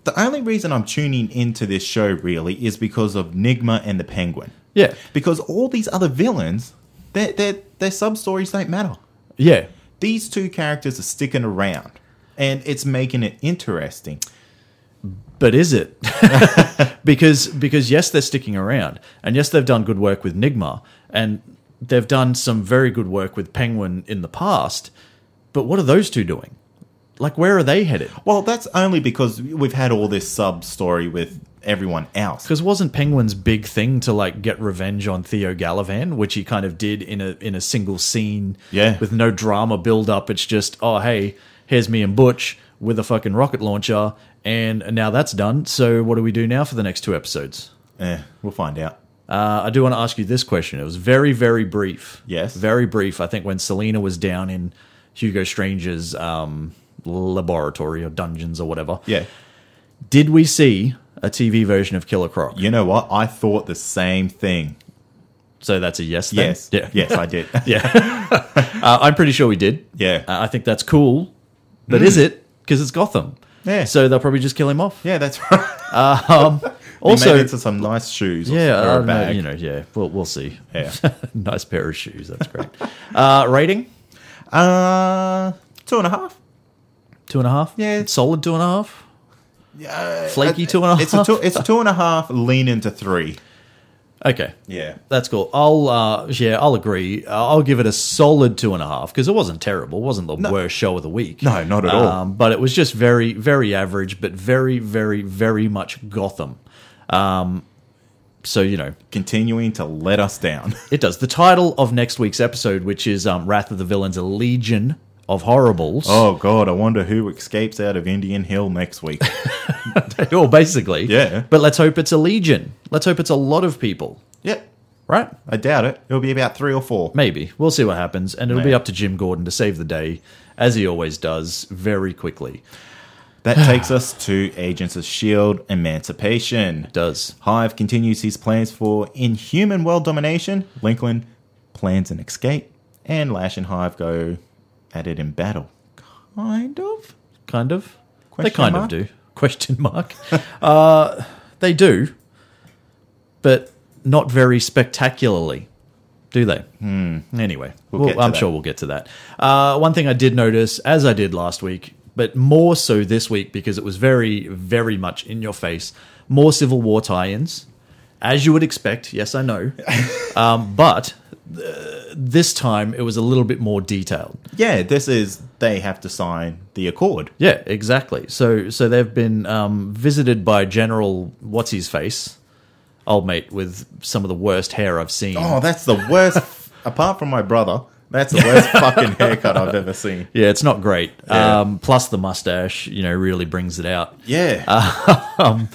S2: the
S1: only reason I'm tuning into this show really is because of Nigma and the Penguin. Yeah. Because all these other villains their, their, their sub stories don't matter. Yeah. These two characters are sticking around and it's making it interesting.
S2: But is it? because because yes, they're sticking around, and yes, they've done good work with Nigma, and they've done some very good work with Penguin in the past. But what are those two doing? Like, where are they headed? Well, that's only because we've had all this sub story with everyone else. Because wasn't Penguin's big thing to like get revenge on Theo Gallivan, which he kind of did in a in a single scene, yeah, with no drama build up. It's just oh hey, here's me and Butch with a fucking rocket launcher, and now that's done. So what do we do now for the next two episodes? Eh, we'll find out. Uh, I do want to ask you this question. It was very, very brief. Yes. Very brief. I think when Selena was down in Hugo Strange's um, laboratory or dungeons or whatever. Yeah. Did we see a TV version of Killer Croc. You know what? I thought the same thing. So that's a yes. Then? Yes. Yeah. Yes, I did. yeah. uh, I'm pretty sure we did. Yeah. Uh, I think that's cool, but mm. is it? Because it's Gotham. Yeah. So they'll probably just kill him off. Yeah, that's right. Uh, um, also, made into some nice shoes. yeah, or you know, yeah. We'll we'll see. Yeah. nice pair of shoes. That's great. Uh, rating? Uh, two and a half. Two and a half. Yeah. Solid two and a half.
S1: Flaky
S2: two and a it's half. A two, it's two and a half. Lean into three. Okay. Yeah. That's cool. I'll uh, yeah, I'll agree. Uh, I'll give it a solid two and a half because it wasn't terrible. It wasn't the no. worst show of the week. No, not at um, all. But it was just very, very average, but very, very, very much Gotham. Um, so you know, continuing to let us down. it does. The title of next week's episode, which is um, "Wrath of the Villains: A Legion." of horribles. Oh God, I wonder who escapes out of Indian Hill next week. well, basically, yeah. But let's hope it's a legion. Let's hope it's a lot of people. Yep. Right? I doubt it. It'll be about three or four. Maybe. We'll see what happens. And it'll Maybe. be up to Jim Gordon to save the day, as he always does, very quickly. That takes us to Agents of
S1: S.H.I.E.L.D. Emancipation. It does. Hive continues his plans for inhuman world domination. Lincoln plans an escape. And Lash and Hive go at it in battle. Kind of.
S2: Kind of. Question they kind mark? of do. Question mark. uh, they do, but not very spectacularly, do they? Hmm. Anyway, we'll we'll, I'm that. sure we'll get to that. Uh, one thing I did notice, as I did last week, but more so this week because it was very, very much in your face, more Civil War tie ins as you would expect. Yes, I know. um, but uh, this time it was a little bit more detailed. Yeah, this is they have to sign the accord. Yeah, exactly. So so they've been um, visited by General what's his face, old mate with some of the worst hair I've seen. Oh, that's the worst. apart from my brother, that's the worst fucking haircut I've ever seen. Yeah, it's not great. Yeah. Um, plus the mustache, you know, really brings it out. Yeah. Um,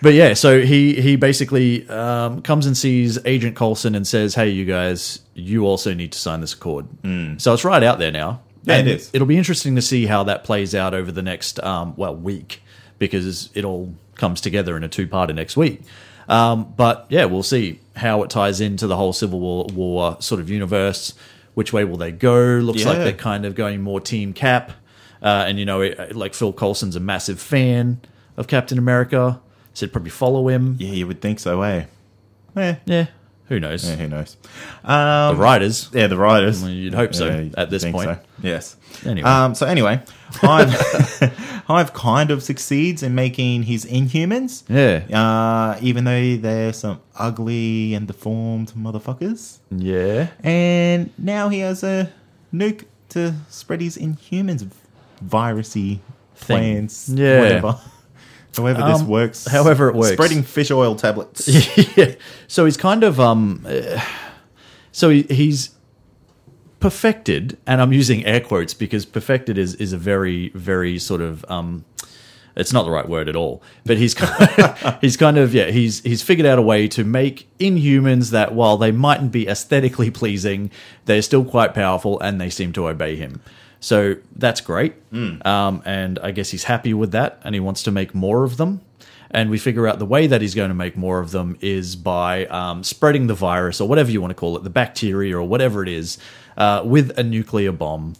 S2: but yeah, so he he basically um, comes and sees Agent Coulson and says, "Hey, you guys, you also need to sign this accord." Mm. So it's right out there now. Yeah, and it is. It'll be interesting to see how that plays out over the next um, well week because it all comes together in a two-parter next week. Um, but yeah, we'll see how it ties into the whole Civil War, War sort of universe. Which way will they go? Looks yeah. like they're kind of going more Team Cap, uh, and you know, it, like Phil Coulson's a massive fan of Captain America. So you'd probably follow him. Yeah, you would think so, eh? eh. Yeah. Who knows? Yeah,
S1: who knows? Um, the writers. Yeah, the writers. you'd hope so yeah, at this point. So. Yes. Anyway. Um, so anyway, Hive, Hive kind of succeeds in making his Inhumans. Yeah. Uh, even though they're some ugly and deformed motherfuckers. Yeah. And now he has a nuke to spread his Inhumans
S2: virusy Thing. plans. Yeah. Whatever. However, this um, works. however it works. Spreading
S1: fish oil tablets.
S2: yeah. So he's kind of um, eh, so he, he's perfected, and I'm using air quotes because perfected is is a very very sort of um, it's not the right word at all. But he's kind he's kind of yeah he's he's figured out a way to make inhumans that while they mightn't be aesthetically pleasing, they're still quite powerful and they seem to obey him. So that's great. Mm. Um, and I guess he's happy with that and he wants to make more of them. And we figure out the way that he's going to make more of them is by um, spreading the virus or whatever you want to call it, the bacteria or whatever it is, uh, with a nuclear bomb.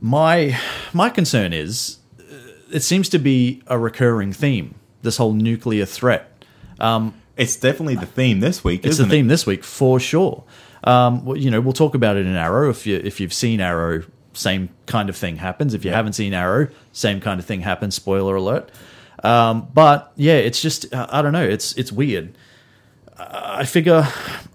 S2: My my concern is uh, it seems to be a recurring theme. This whole nuclear threat. Um, it's definitely the theme this week. It's the theme it? this week for sure. Um, you know, we'll talk about it in Arrow if you if you've seen Arrow same kind of thing happens. If you haven't seen Arrow, same kind of thing happens. Spoiler alert. Um, but yeah, it's just uh, I don't know. It's it's weird. I figure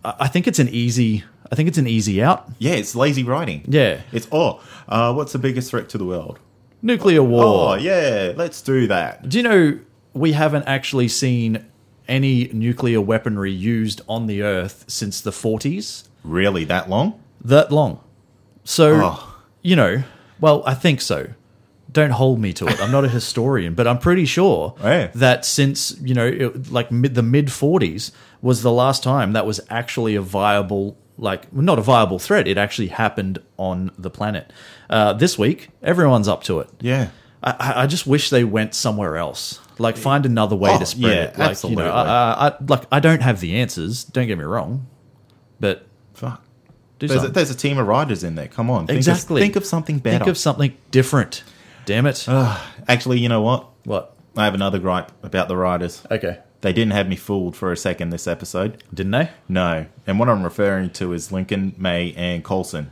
S2: I think it's an easy. I think it's an easy out. Yeah, it's lazy writing. Yeah, it's oh, uh,
S1: what's the biggest threat to the world?
S2: Nuclear oh, war. Oh yeah, let's do that. Do you know we haven't actually seen any nuclear weaponry used on the Earth since the 40s? Really, that long? That long. So. Oh you know, well, I think so. Don't hold me to it. I'm not a historian, but I'm pretty sure hey. that since you know, it, like mid, the mid 40s was the last time that was actually a viable, like not a viable threat. It actually happened on the planet. Uh, this week, everyone's up to it. Yeah, I, I just wish they went somewhere else. Like find another way oh, to spread yeah, it. Like absolutely. you know, I, I, I, like I don't have the answers. Don't get me wrong, but fuck, do there's, something. A,
S1: there's a team of writers in there. Come on. Think exactly. Of, think of something better. Think of something different. Damn it. Uh, actually, you know what? What? I have another gripe about the writers. Okay. They didn't have me fooled for a second this episode. Didn't they? No. And what I'm referring to is Lincoln, May, and Colson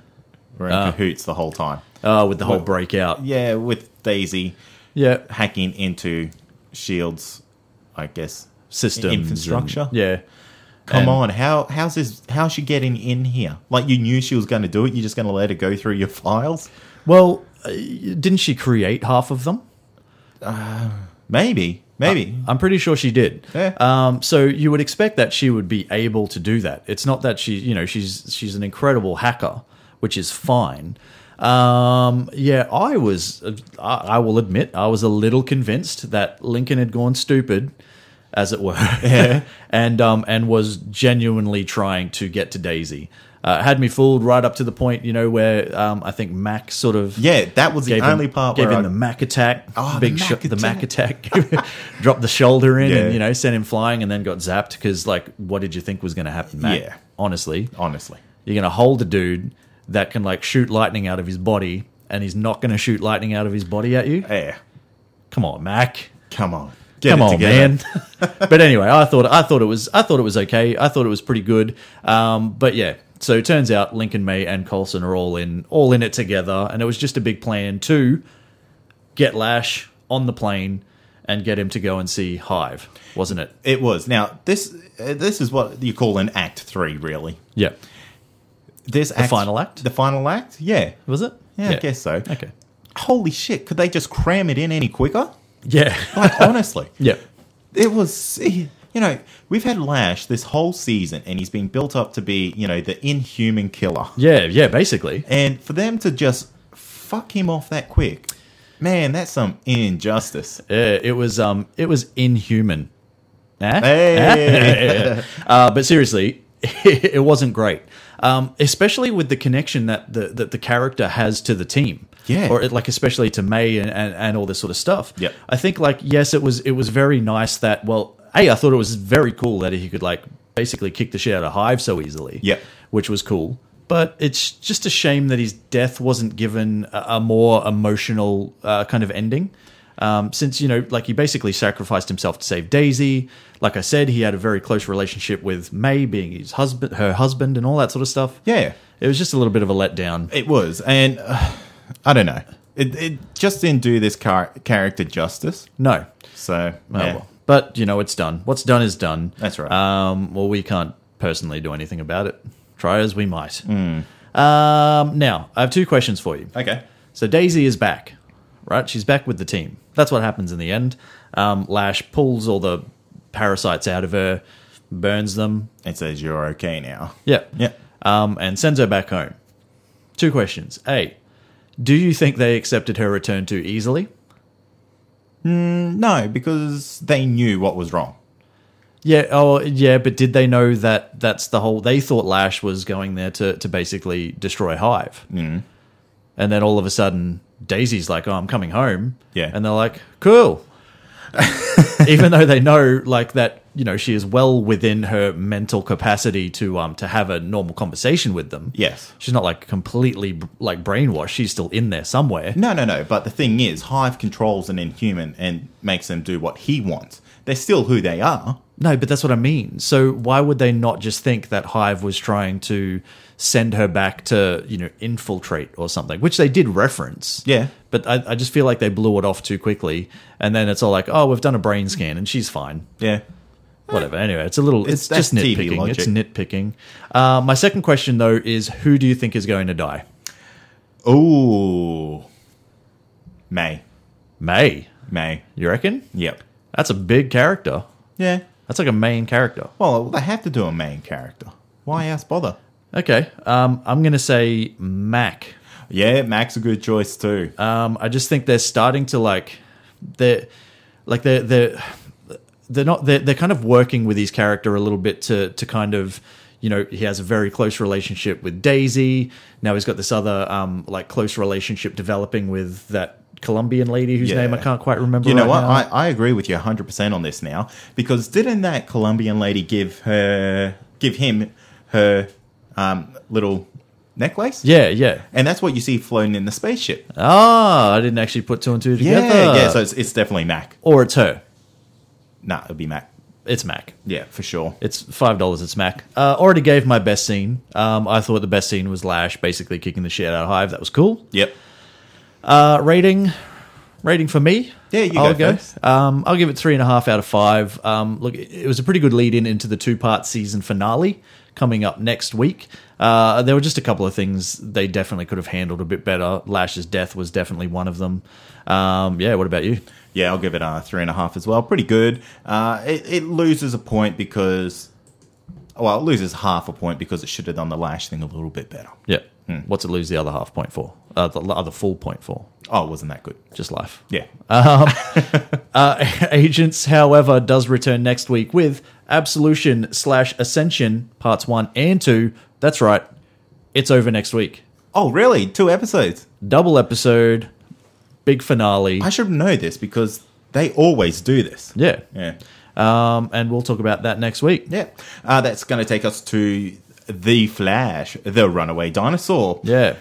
S1: were in uh, cahoots the whole time. Oh, with the whole breakout. Yeah, with Daisy. Yeah. Hacking into Shield's, I guess, system infrastructure. And, yeah. Come and on, how how's this? How's she getting in here? Like you knew she was going to do it. You're just going to let her go through your files.
S2: Well, uh, didn't she create half of them? Uh, maybe, maybe. I'm pretty sure she did. Yeah. Um, so you would expect that she would be able to do that. It's not that she, you know, she's she's an incredible hacker, which is fine. Um, yeah, I was. Uh, I, I will admit, I was a little convinced that Lincoln had gone stupid as it were, yeah. and um, and was genuinely trying to get to Daisy. Uh, had me fooled right up to the point, you know, where um, I think Mac sort of yeah, that was the him, only part gave him I... the Mac attack, oh, big the Mac, attack. the Mac attack, dropped the shoulder in, yeah. and you know, sent him flying, and then got zapped because like, what did you think was going to happen, Mac? Yeah, honestly, honestly, you're going to hold a dude that can like shoot lightning out of his body, and he's not going to shoot lightning out of his body at you. Yeah, come on, Mac, come on. Get Come on, man. but anyway, I thought I thought it was I thought it was okay. I thought it was pretty good. Um, but yeah, so it turns out Lincoln May and Colson are all in all in it together, and it was just a big plan to get Lash on the plane and get him to go and see Hive, wasn't it? It was. Now this uh, this is what you call an Act Three,
S1: really. Yeah. This the act, final act. The final act. Yeah. Was it? Yeah, yeah. I guess so. Okay. Holy shit! Could they just cram it in any quicker? Yeah. like honestly. Yeah. It was you know, we've had Lash this whole season and he's been built up to be, you know, the inhuman killer. Yeah, yeah, basically. And for them to just fuck him off that quick. Man, that's some injustice. Yeah, uh, it was um it was
S2: inhuman. Eh? Hey. Eh? uh, but seriously, it wasn't great. Um, especially with the connection that the that the character has to the team yeah, or like especially to May and, and, and all this sort of stuff. Yeah, I think like yes, it was it was very nice that well, a I thought it was very cool that he could like basically kick the shit out of Hive so easily. Yeah, which was cool. But it's just a shame that his death wasn't given a, a more emotional uh, kind of ending. Um, since you know like he basically sacrificed himself to save daisy like i said he had a very close relationship with may being his husband her husband and all that sort of stuff yeah it was just a little bit of a letdown it was and uh, I don't know. It, it just didn't do this character justice. No. So, oh, yeah. well. But, you know, it's done. What's done is done. That's right. Um, well, we can't personally do anything about it. Try as we might. Mm. Um, now, I have two questions for you. Okay. So, Daisy is back, right? She's back with the team. That's what happens in the end. Um, Lash pulls all the parasites out of her, burns them. And says, You're okay now. Yeah. Yeah. Um, and sends her back home. Two questions. A, do you think they accepted her return too easily? Mm, no, because they knew what was wrong. Yeah, oh yeah, but did they know that that's the whole? They thought Lash was going there to to basically destroy Hive, mm. and then all of a sudden Daisy's like, "Oh, I'm coming home." Yeah, and they're like, "Cool, even though they know like that you know she is well within her mental capacity to um to have a normal conversation with them yes she's not like completely like brainwashed she's still in there somewhere no no no but the thing is hive controls an inhuman and makes them do what he wants they're still who they are no but that's what i mean so why would they not just think that hive was trying to send her back to you know infiltrate or something, which they did reference. Yeah, but I, I just feel like they blew it off too quickly, and then it's all like, oh, we've done a brain scan and she's fine. Yeah. Whatever. Anyway, it's a little. It's, it's just nitpicking. It's nitpicking. Uh, my second question though is, who do you think is going to die? Oh, May. May. May. You reckon? Yep. That's a big character. Yeah. That's like a main character. Well, they have to do a main character. Why else bother? Okay. Um, I'm going to say Mac. Yeah, Mac's a good choice too. Um, I just think they're starting to like they're like they're they're they're not they're, they're kind of working with his character a little bit to to kind of you know he has a very close relationship with Daisy. Now he's got this other um, like close relationship developing with that Colombian lady whose yeah. name I can't quite remember. You know right what? I, I agree with you 100%
S1: on this now because didn't that Colombian lady give her give him her um, little necklace. Yeah, yeah. And that's what you see floating in the spaceship.
S2: Ah, I didn't actually put two and two together. Yeah, yeah. So it's,
S1: it's definitely Mac.
S2: Or it's her. Nah, it'd be Mac. It's Mac. Yeah, for sure. It's five dollars. It's Mac. Uh, already gave my best scene. Um, I thought the best scene was Lash basically kicking the shit out of Hive. That was cool. Yep. Uh, rating, rating for me. Yeah, you I'll go. go. Um, I'll give it three and a half out of five. Um, look, it was a pretty good lead in into the two part season finale, coming up next week. Uh, there were just a couple of things they definitely could have handled a bit better. Lash's death was definitely one of them. Um, yeah, what about you? Yeah, I'll give it a three and a half as well. Pretty good.
S1: Uh, it, it loses a point because, well, it loses half a point because
S2: it should have done the Lash thing a little bit better. Yeah. What hmm. What's it lose the other half point for? Uh, the other full point for? Oh, wasn't that good. Just life. Yeah. Um, uh, Agents, however, does return next week with Absolution slash Ascension parts one and two. That's right. It's over next week. Oh, really? Two episodes? Double episode,
S1: big finale. I should know this because they always do this. Yeah. Yeah. Um, and we'll talk about that next week. Yeah. Uh, that's going to take us to the Flash, The Runaway Dinosaur. Yeah.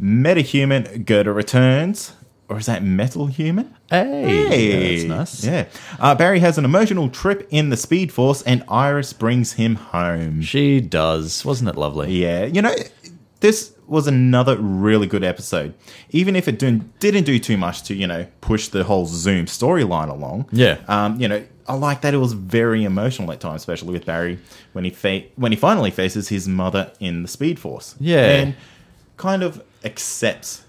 S1: Metahuman, Gerda Returns. Or is that Metal Human? Hey. hey. Yeah, that's nice. Yeah. Uh, Barry has an emotional trip in the Speed Force, and Iris brings him home. She does. Wasn't it lovely? Yeah. You know, this was another really good episode. Even if it didn't didn't do too much to you know push the whole Zoom storyline along. Yeah. Um, you know, I like that it was very emotional at times, especially with Barry when he fa- when he finally faces his
S2: mother in the Speed Force.
S1: Yeah. And kind of accepts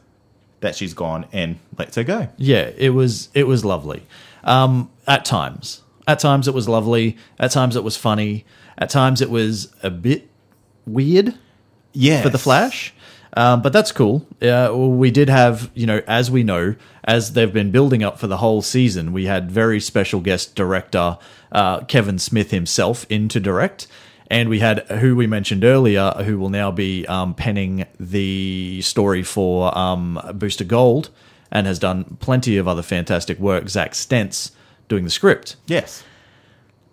S1: that she's
S2: gone and lets her go. Yeah, it was it was lovely. Um, at times, at times it was lovely. At times it was funny. At times it was a bit weird. Yeah. For the Flash. Um, but that's cool. Uh, we did have, you know, as we know, as they've been building up for the whole season, we had very special guest director uh, Kevin Smith himself in to direct. And we had who we mentioned earlier, who will now be um, penning the story for um, Booster Gold and has done plenty of other fantastic work, Zach Stentz, doing the script. Yes.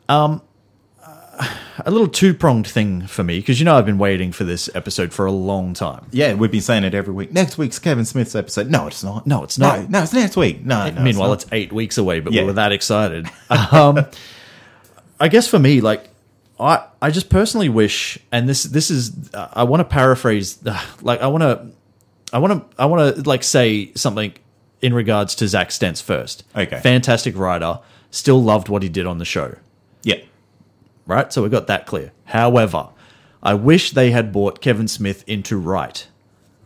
S2: Um, a little two pronged thing for me because you know I've been waiting for this episode for a long time. Yeah, we've been saying it every week.
S1: Next week's Kevin Smith's episode. No, it's
S2: not. No, it's not. No, no it's next week. No, no meanwhile, it's, it's, eight weeks away, but yeah. we were that excited. um, I guess for me, like I, I just personally wish, and this, this is, I want to paraphrase, like I want to, I want to, I want to like say something in regards to Zach Stentz first. Okay, fantastic writer, still loved what he did on the show. Yeah right? So we got that clear. However, I wish they had bought Kevin Smith into write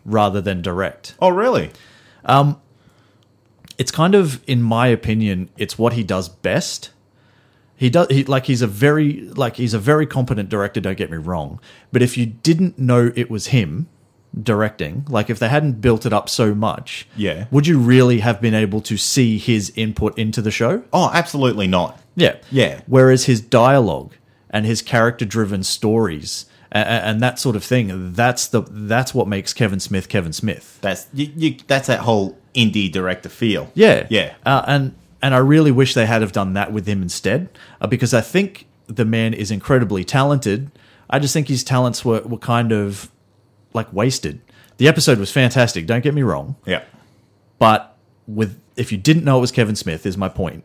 S2: rather than direct. Oh, really? Um, it's kind of, in my opinion, it's what he does best. He does he, like he's a very like he's a very competent director. Don't get me wrong, but if you didn't know it was him directing, like if they hadn't built it up so much, yeah, would you really have been able to see his input into the show? Oh, absolutely not. Yeah, yeah. Whereas his dialogue and his character driven stories and, and, that sort of thing. That's the that's what makes Kevin Smith Kevin Smith. That's you, you, that's that whole indie director feel. Yeah, yeah, uh, and and I really wish they had have done that with him instead uh, because I think the man is incredibly talented. I just think his talents were were kind of like wasted. The episode was fantastic. Don't get me wrong. Yeah, but with if you didn't know it was Kevin Smith, is my point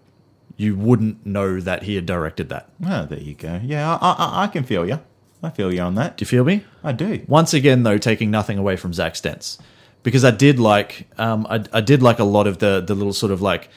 S2: you wouldn't know that he had directed that. Oh, there you go. Yeah, I, I, I can feel you. I feel you on that. Do you feel me? I do. Once again, though, taking nothing away from Zach Stentz, because I did like, um, I, I did like a lot of the the little sort of like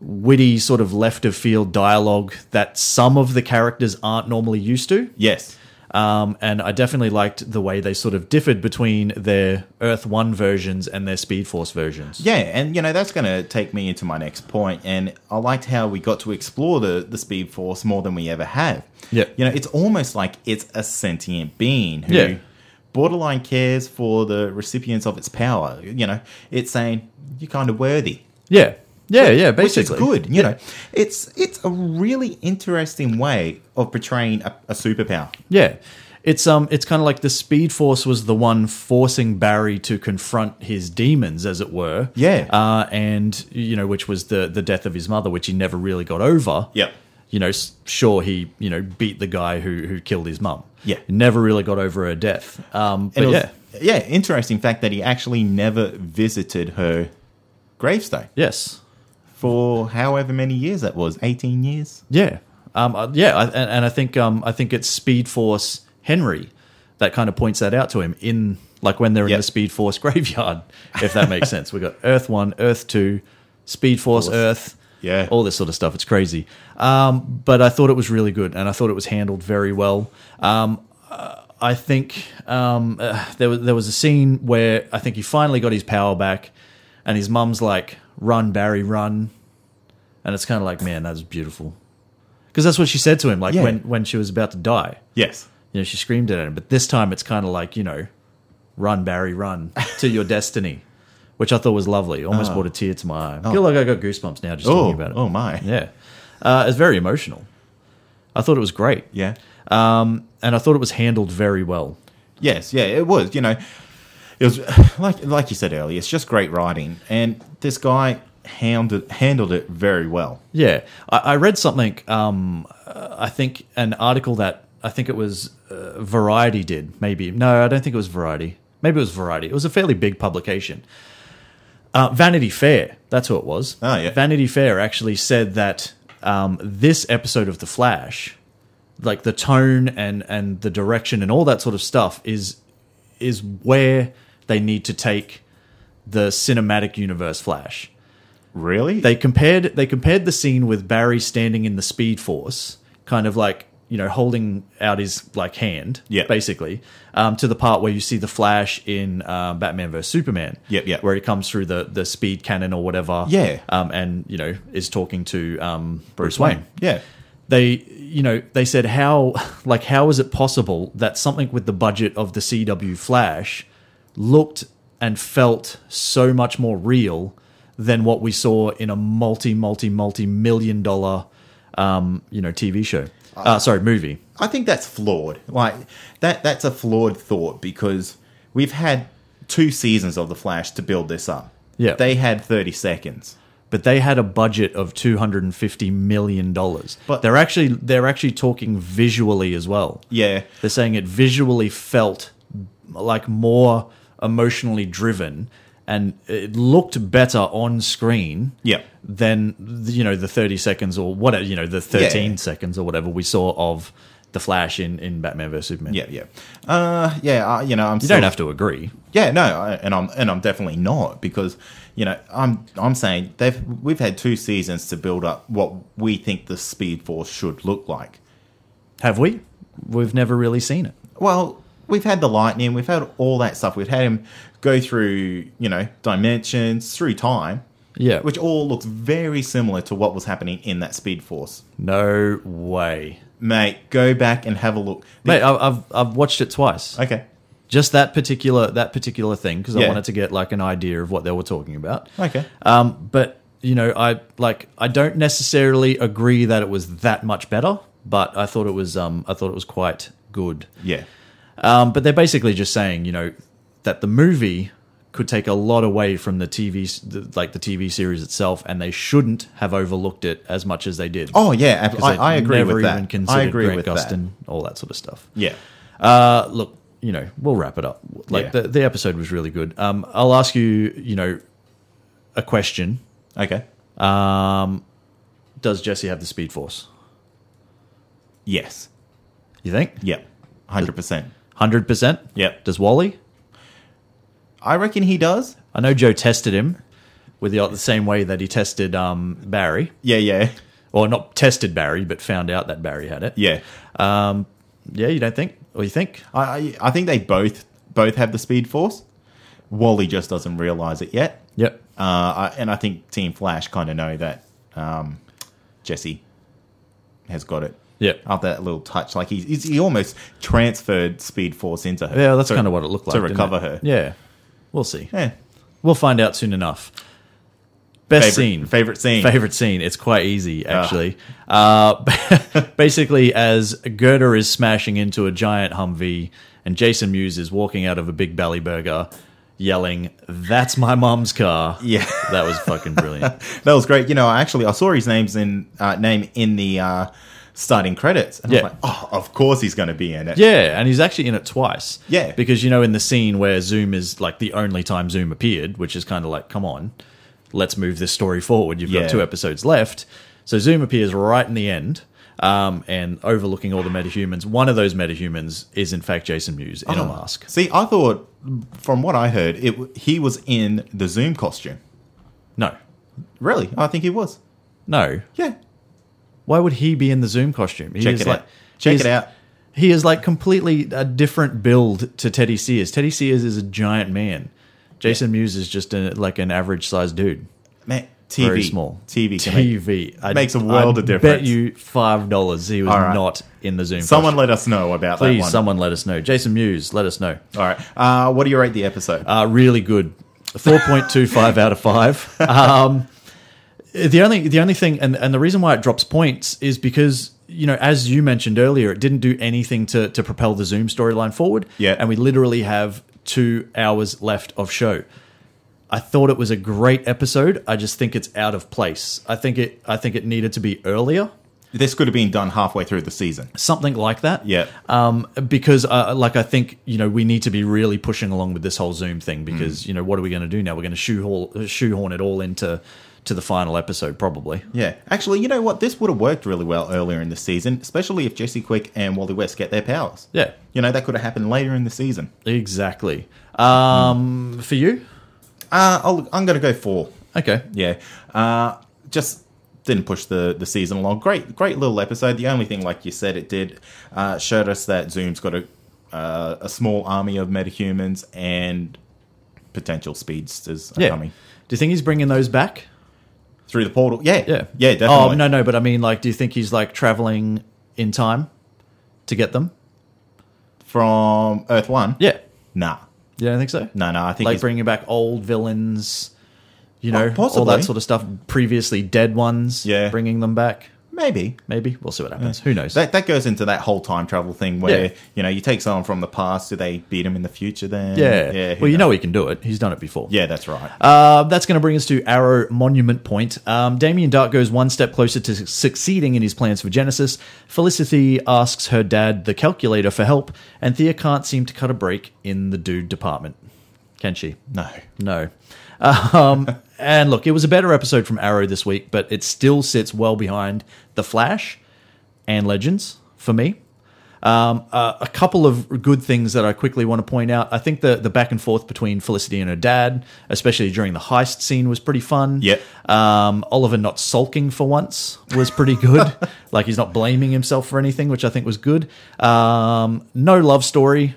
S2: witty sort of left of field dialogue that some of the characters aren't normally used to. Yes. Um, and I definitely liked the way they sort of differed between their Earth 1 versions and their Speed Force versions.
S1: Yeah, and you know, that's going to take me into my next point. And I liked how we got to explore the, the Speed Force more than we ever have. Yeah. You know, it's almost like it's a sentient being who yeah. borderline cares for the recipients of its power. You know, it's saying, you're kind of worthy. Yeah. Yeah, yeah, basically. Which is good, you yeah. know. It's it's a really
S2: interesting way of portraying a, a superpower. Yeah. It's um it's kind of like the Speed Force was the one forcing Barry to confront his demons as it were. Yeah. Uh, and you know which was the the death of his mother which he never really got over. Yeah you know, sure he you know beat the guy who who killed his mum. Yeah, never really got over her death. Um, but was, yeah, yeah, interesting fact that he actually never visited her
S1: gravestone. Yes, for however many years that was 18 years.
S2: Yeah. Um, uh, yeah. I, and, and, I think um, I think it's Speed Force Henry that kind of points that out to him in like when they're yep. in the Speed Force graveyard, if that makes sense. We've got Earth 1, Earth 2, Speed Force, Force. Earth. Yeah. All this sort of stuff. It's crazy. Um, but I thought it was really good and I thought it was handled very well. Um, uh, I think um, uh, there, was, there was a scene where I think he finally got his power back and his mum's like, run, Barry, run. And it's kind of like, man, that's beautiful. Because that's what she said to him, like yeah. when, when she was about to die. Yes. You know, she screamed at him. But this time it's kind of like, you know, run, Barry, run to your destiny, which I thought was lovely. Almost oh. brought a tear to my eye. I oh. feel like I got goosebumps now just oh. talking about it. Oh, my. Yeah. Uh, it's very emotional. I thought it was great. Yeah. Um, and I thought it was handled very well.
S1: Yes, yeah, it was. You know, it was like like you said earlier. It's just great writing,
S2: and this guy handled handled it very well. Yeah, I, I read something. Um, uh, I think an article that I think it was uh, Variety did. Maybe no, I don't think it was Variety. Maybe it was Variety. It was a fairly big publication. Uh, Vanity Fair. That's who it was. Oh yeah. Vanity Fair actually said that um, this episode of The Flash, like the tone and and the direction and all that sort of stuff, is is where they need to take the cinematic universe Flash. Really? They compared they compared the scene with Barry standing in the Speed Force, kind of like you know holding out his like hand, yeah, basically, um, to the part where you see the Flash in uh, Batman vs Superman, yep, yeah, where he comes through the the speed cannon or whatever, yeah, um, and you know is talking to um, Bruce, Bruce Wayne. Wayne, yeah. They, you know, they said how, like, how is it possible that something with the budget of the CW Flash looked and felt so much more real than what we saw in a multi, multi, multi million dollar, um, you know, TV show. Uh, sorry, movie. I think that's flawed. Like that, that's a flawed
S1: thought because we've had two seasons of The Flash to build this up. Yeah, they
S2: had thirty seconds but they had a budget of 250 million dollars but they're actually they're actually talking visually as well yeah they're saying it visually felt like more emotionally driven and it looked better on screen yeah. than you know the 30 seconds or whatever you know the 13 yeah. seconds or whatever we saw of the Flash in, in Batman vs Superman. Yeah, yeah,
S1: uh, yeah. Uh, you know, I'm. You still, don't have to agree. Yeah, no, I, and I'm and I'm definitely not because you know I'm I'm saying they've we've had two seasons to build up what we think the Speed Force should look like. Have we? We've never really seen it. Well, we've had the lightning, we've had all that stuff. We've had him go through, you know, dimensions, through time. Yeah. Which all looks very similar to what was happening in that Speed Force. No
S2: way. Mate, go back and have a look. The- Mate, I've, I've watched it twice. Okay just that particular that particular thing because yeah. I wanted to get like an idea of what they were talking about. Okay. Um, but you know, I like I don't necessarily agree that it was that much better, but I thought it was um I thought it was quite good. Yeah. Um, but they're basically just saying, you know, that the movie could take a lot away from the TV, like the TV series itself, and they shouldn't have overlooked it as much as they did. Oh yeah, I, I, agree with that. I agree Grant with Gustin, that. all that sort of stuff. Yeah. Uh, look, you know, we'll wrap it up. Like yeah. the the episode was really good. Um, I'll ask you, you know, a question. Okay. Um, does Jesse have the Speed Force? Yes. You think? Yeah, hundred percent. Hundred percent. Yeah. Does Wally? I reckon he does. I know Joe tested him with the, the same way that he tested um, Barry. Yeah, yeah. Or not tested Barry, but found out that Barry had it. Yeah. Um, yeah, you don't think? Or you think? I, I I think they
S1: both both have the speed force. Wally just doesn't realize it yet. Yep. Uh, I, and I think Team Flash kind of know that um, Jesse has got it. Yeah. of that little touch, like he he almost transferred Speed Force into her. Yeah, that's kind of what it looked like to recover her. Yeah,
S2: we'll see. Yeah, we'll find out soon enough. Best favorite, scene, favorite scene, favorite scene. It's quite easy ah. actually. Uh. Uh, basically, as Gerda is smashing into a giant Humvee, and Jason Mewes is walking out of a big belly burger, yelling, "That's my mom's car." Yeah, that was fucking brilliant. that
S1: was great. You know, actually, I saw his name's in uh, name in the uh, starting credits. And yeah. I am like,
S2: oh, of course he's going to be in it. Yeah, and he's actually in it twice. Yeah. Because, you know, in the scene where Zoom is like the only time Zoom appeared, which is kind of like, come on, let's move this story forward. You've yeah. got two episodes left. So Zoom appears right in the end. Um, and overlooking all the metahumans. One of those metahumans is, in fact, Jason Mewes in oh, a ah. mask.
S1: See, I thought, from what I heard, it he was in the Zoom costume.
S2: No, really, I think he was. No, yeah, why would he be in the Zoom costume? He Check is it like, out. Check it out. He is like completely a different build to Teddy Sears. Teddy Sears is a giant man. Jason Mewes is just a, like an average sized dude. Man, TV, very small. TV, TV make, makes a world I of difference. Bet you five dollars he was right. not in the Zoom. Someone question. let us know about Please, that. Please, someone let us know. Jason Mewes, let us know. All right, uh, what do you rate the episode? Uh, really good. Four point two five out of five. Um, the only the only thing and, and the reason why it drops points is because you know as you mentioned earlier it didn't do anything to to propel the zoom storyline forward yeah and we literally have two hours left of show i thought it was a great episode i just think it's out of place i think it i think it needed to be earlier this could have been done halfway through the season something like that yeah um, because uh, like i think you know we need to be really pushing along with this whole zoom thing because mm. you know what are we going to do now we're going to shoehorn, shoehorn it all into to the final episode, probably. Yeah. Actually, you know what? This would have worked really well earlier
S1: in the season, especially if Jesse Quick and Wally West get their powers. Yeah. You know, that could have happened later in the season. Exactly. Um, mm. For you? Uh, I'll, I'm going to go four. Okay. Yeah. Uh, just didn't push the, the season along. Great, great little episode. The only thing, like you said, it did uh, showed us that Zoom's got a, uh, a small army of metahumans and potential speedsters yeah.
S2: coming. Do you think he's bringing those back? through the portal. Yeah, yeah, yeah, definitely. Oh no, no, but I mean, like, do you think he's like traveling in time to get them from Earth One? Yeah, nah. You don't think so? No, no. I think like bringing back old villains, you oh, know, all that sort of stuff. Previously dead ones. Yeah, bringing them back. Maybe. Maybe. We'll see what happens. Yeah. Who
S1: knows? That, that goes into that whole time travel thing where, yeah. you know, you take someone from the past, do they beat him in the future then? Yeah. yeah well, knows? you know he can do it. He's done it before. Yeah, that's right.
S2: Uh, that's going to bring us to Arrow Monument Point. Um, Damien Dark goes one step closer to succeeding in his plans for Genesis. Felicity asks her dad, the calculator, for help, and Thea can't seem to cut a break in the dude department. Can she? No. No. Um, and look, it was a better episode from Arrow this week, but it still sits well behind The Flash and Legends for me. Um, uh, a couple of good things that I quickly want to point out. I think the the back and forth between Felicity and her dad, especially during the heist scene, was pretty fun. Yeah. Um, Oliver not sulking for once was pretty good. like he's not blaming himself for anything, which I think was good. Um, no love story,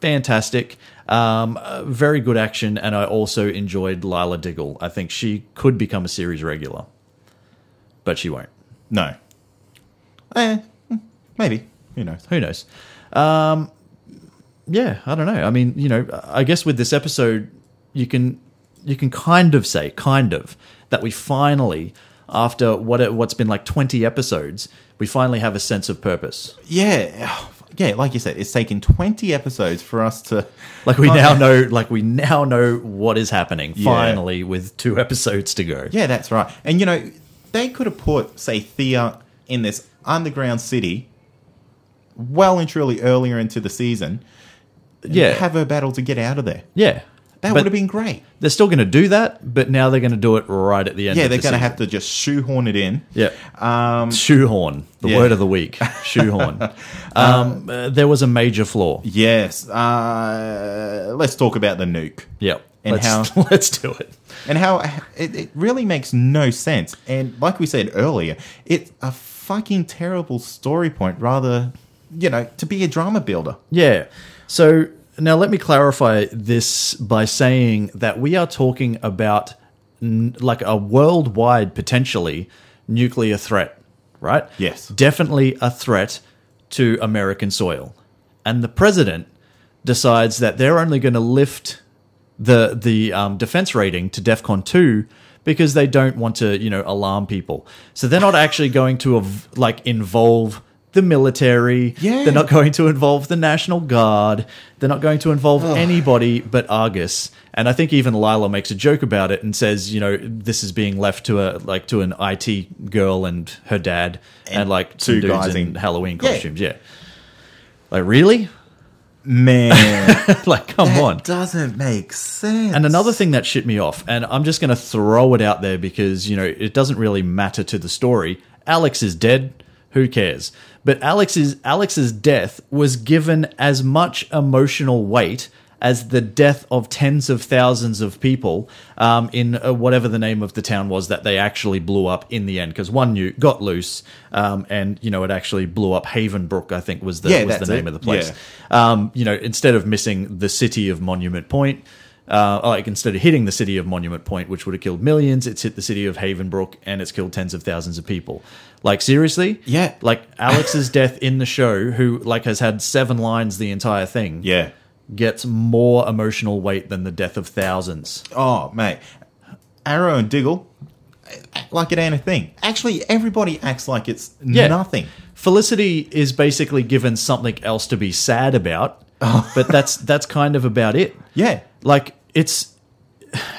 S2: fantastic. Um, uh, very good action, and I also enjoyed Lila Diggle. I think she could become a series regular, but she won't. No. Eh, hmm, maybe. Who knows? Who knows? Um, yeah, I don't know. I mean, you know, I guess with this episode, you can you can kind of say, kind of, that we finally, after what what's been like twenty episodes, we finally have a sense of purpose. Yeah, yeah, like you said, it's taken twenty episodes for us to like we now know like we now know what is happening yeah. finally with two
S1: episodes to go. Yeah, that's right. And you know, they could have put say Thea in this underground city well and truly earlier into the season. Yeah, have her battle to get out of there.
S2: Yeah, that would have been great. They're still going to do that, but now they're going to do it right at the end. Yeah, they're the going to have to just shoehorn it in. Yeah, um, shoehorn. The yeah. word of the week, shoehorn. um, uh, there was a major flaw. Yes. Uh, let's talk about the nuke. Yeah. And let's, how let's do it.
S1: And how it, it really makes no sense. And like we said earlier, it's a fucking terrible
S2: story point. Rather, you know, to be a drama builder. Yeah. So now, let me clarify this by saying that we are talking about n- like a worldwide, potentially, nuclear threat, right? Yes. Definitely a threat to American soil. And the president decides that they're only going to lift the, the um, defense rating to DEFCON 2 because they don't want to, you know, alarm people. So they're not actually going to, like, involve the military. Yeah. They're not going to involve the National Guard. They're not going to involve Ugh. anybody but Argus. And I think even Lila makes a joke about it and says, you know, this is being left to a like to an IT girl and her dad and, and like two guys in, in Halloween costumes. Yeah. yeah. Like really? Man, like come that on, doesn't make sense. And another thing that shit me off, and I'm just gonna throw it out there because you know it doesn't really matter to the story. Alex is dead. Who cares? But Alex's Alex's death was given as much emotional weight as the death of tens of thousands of people um, in uh, whatever the name of the town was that they actually blew up in the end because one nuke got loose um, and you know it actually blew up Havenbrook I think was the yeah, was the name it. of the place. Yeah. Um, you know instead of missing the city of Monument Point, uh, like instead of hitting the city of Monument Point, which would have killed millions, it's hit the city of Havenbrook and it's killed tens of thousands of people. Like seriously, yeah. Like Alex's death in the show, who like has had seven lines the entire thing, yeah, gets more emotional weight than the death of thousands. Oh mate, Arrow and Diggle act like it ain't a thing. Actually, everybody acts like it's yeah. nothing. Felicity is basically given something else to be sad about, oh. but that's that's kind of about it. Yeah, like it's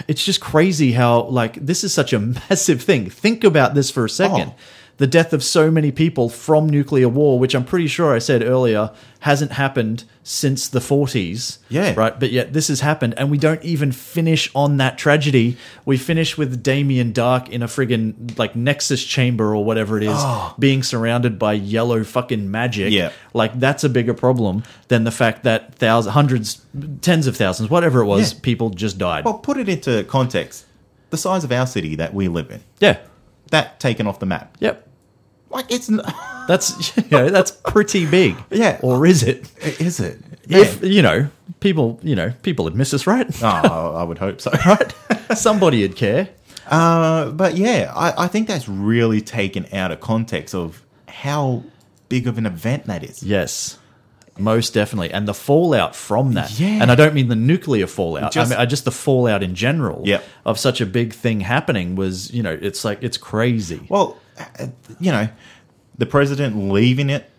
S2: it's just crazy how like this is such a massive thing. Think about this for a second. Oh the death of so many people from nuclear war, which I'm pretty sure I said earlier hasn't happened since the 40s. Yeah. Right. But yet this has happened, and we don't even finish on that tragedy. We finish with Damien Dark in a friggin' like Nexus chamber or whatever it is, oh. being surrounded by yellow fucking magic. Yeah. Like that's a bigger problem than the fact that thousands, hundreds, tens of thousands, whatever it was, yeah. people just died. Well, put it into context. The size of our
S1: city that we live in. Yeah. That taken off the map. Yep like it's
S2: that's you know, that's pretty big. Yeah, or is it? Is it? Yeah. If you know people, you know people would miss us, right? oh, I would hope so, right? Somebody'd care.
S1: Uh, but yeah, I, I think that's really taken out of context of how
S2: big of an event that is. Yes. Most definitely, and the fallout from that, yeah. and I don't mean the nuclear fallout. Just, I mean I just the fallout in general yep. of such a big thing happening was, you know, it's like it's crazy. Well, uh, you know, the president
S1: leaving it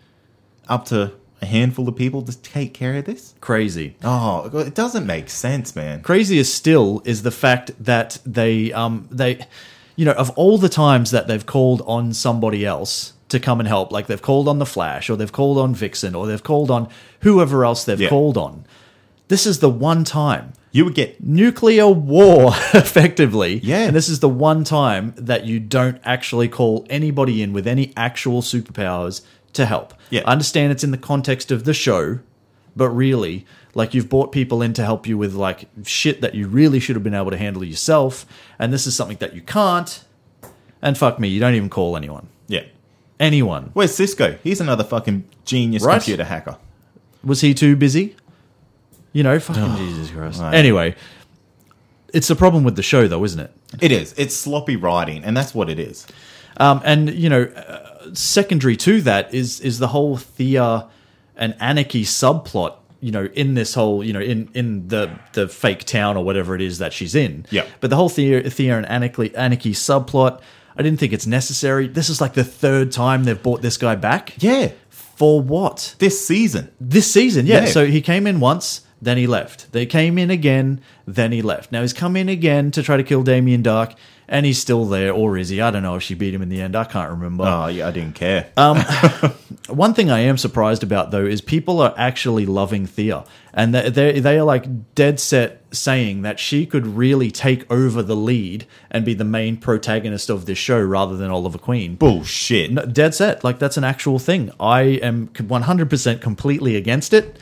S1: up to a handful of people to take care of this? Crazy. Oh,
S2: it doesn't make sense, man. Crazier still is the fact that they um they you know, of all the times that they've called on somebody else to come and help, like they've called on the Flash or they've called on Vixen or they've called on whoever else they've yeah. called on. This is the one time you would get nuclear war effectively. Yeah. And this is the one time that you don't actually call anybody in with any actual superpowers to help. Yeah. I understand it's in the context of the show, but really, like you've brought people in to help you with like shit that you really should have been able to handle yourself, and this is something that you can't. And fuck me, you don't even call anyone. Yeah. Anyone. Where's Cisco?
S1: He's another fucking genius right? computer hacker.
S2: Was he too busy? You know, fucking oh, Jesus Christ. Right. Anyway, it's the problem with the show, though, isn't it? It is. It's sloppy writing, and that's what it is. Um, and you know, uh, secondary to that is is the whole Thea and Anarchy subplot. You know, in this whole, you know, in in the the fake town or whatever it is that she's in. Yeah. But the whole Thea, Thea and Anarchy, Anarchy subplot. I didn't think it's necessary. This is like the third time they've brought this guy back. Yeah. For what? This season. This season, yeah. yeah. So he came in once then he left. They came in again, then he left. Now he's come in again to try to kill Damien Dark, and he's still there, or is he? I don't know if she beat him in the end. I can't remember. Oh, yeah, I didn't care. Um, one thing I am surprised about, though, is people are actually loving Thea. And they they are like dead set saying that she could really take over the lead and be the main protagonist of this show rather than Oliver Queen. Bullshit. No, dead set. Like, that's an actual thing. I am 100% completely against it.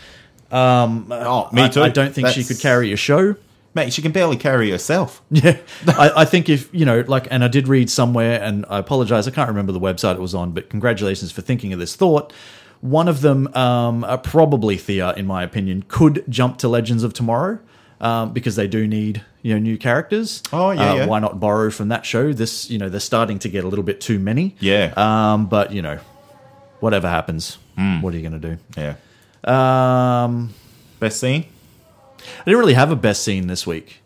S2: Um, oh, me too. I, I don't think That's... she could carry a show. Mate, she can barely carry herself. Yeah. I, I, think if, you know, like, and I did read somewhere, and I apologize, I can't remember the website it was on, but congratulations for thinking of this thought. One of them, um, uh, probably Thea, in my opinion, could jump to Legends of Tomorrow. Um, because they do need you know new characters. Oh yeah, uh, yeah, Why not borrow from that show? This you know they're starting to get a little bit too many. Yeah. Um, but you know, whatever happens, mm. what are you going to do? Yeah. Um, best scene? I didn't really have a best scene this week.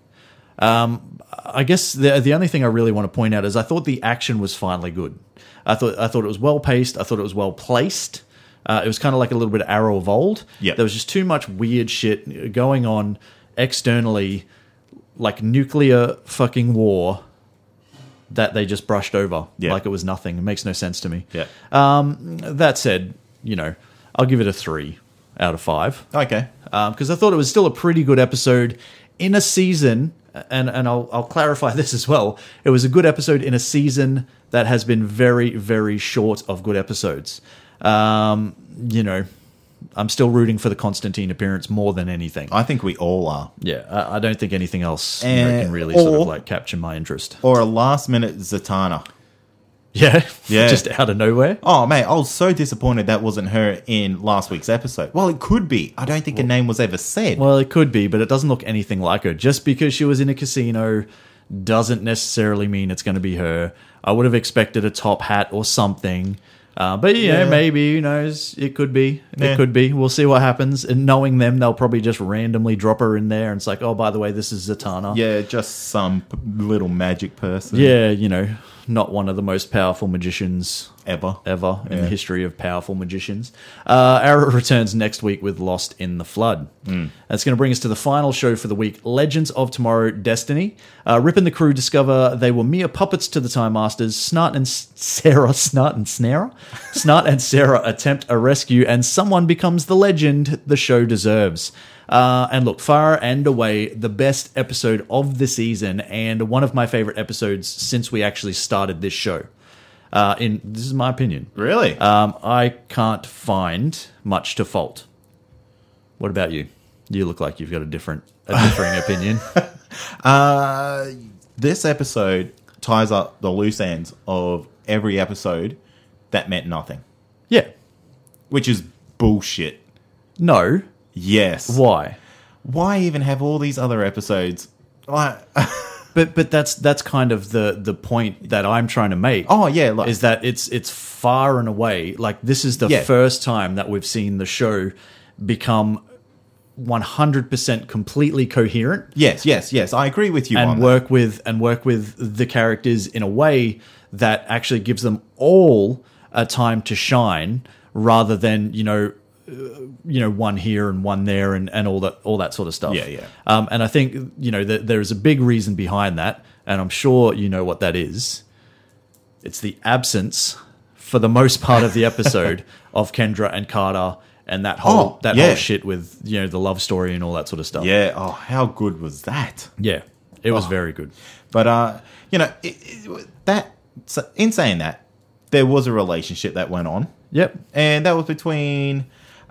S2: Um, I guess the the only thing I really want to point out is I thought the action was finally good. I thought I thought it was well paced. I thought it was well placed. Uh, it was kind of like a little bit of Arrow of old. Yeah, There was just too much weird shit going on externally, like nuclear fucking war that they just brushed over Yeah, like it was nothing. It makes no sense to me. Yeah. Um, that said, you know, I'll give it a three out of five. Okay. Because um, I thought it was still a pretty good episode in a season, and and I'll I'll clarify this as well. It was a good episode in a season that has been very very short of good episodes. Um, you know, I'm still rooting for the Constantine appearance more than anything. I think we all are. Yeah, I, I don't think anything else and, can eh, really or, sort of like capture my interest. Or a
S1: last minute Zatanna. Yeah, yeah, just out of nowhere. Oh mate, I was so disappointed that wasn't her in last week's episode. Well, it could be. I don't think well, her name was ever said. Well, it could
S2: be, but it doesn't look anything like her. Just because she was in a casino doesn't necessarily mean it's going to be her. I would have expected a top hat or something. Uh, but yeah. maybe who knows? It could be. Yeah. It could be. We'll see what happens. And knowing them, they'll probably just randomly drop her in there, and it's like, oh, by the way, this is Zatanna. Yeah, just some little magic person. Yeah, you know, not one of the most powerful magicians ever, ever yeah. in the history of powerful magicians. Uh, Arrow returns next week with Lost in the Flood. Mm. That's going to bring us to the final show for the week: Legends of Tomorrow, Destiny. Uh, Rip and the crew discover they were mere puppets to the Time Masters. Snart and Sarah, Snart and Snara, Snart and Sarah attempt a rescue, and someone becomes the legend the show deserves. Uh, and look, far and away the best episode of the season, and one of my favorite episodes since we actually started this show. Uh, in this is my opinion. Really, um, I can't find much to fault. What about you? You look like you've got a different, a differing opinion. Uh, this episode
S1: ties up the loose ends of every episode that meant nothing. Yeah, which is bullshit. No, Yes. Why? Why
S2: even have all these other episodes? but but that's that's kind of the the point that I'm trying to make. Oh yeah, like, is that it's it's far and away like this is the yeah. first time that we've seen the show become 100% completely coherent. Yes, yes, yes. I agree with you and work that. with and work with the characters in a way that actually gives them all a time to shine rather than, you know, you know one here and one there and, and all that all that sort of stuff yeah yeah um, and i think you know th- there is a big reason behind that and i'm sure you know what that is it's the absence for the most part of the episode of kendra and carter and that whole oh, that yeah. whole shit with you know the love story and all that sort of stuff yeah oh
S1: how good was that
S2: yeah it was oh. very good but uh you know it,
S1: it, that in saying that there was a relationship that went on yep and that was between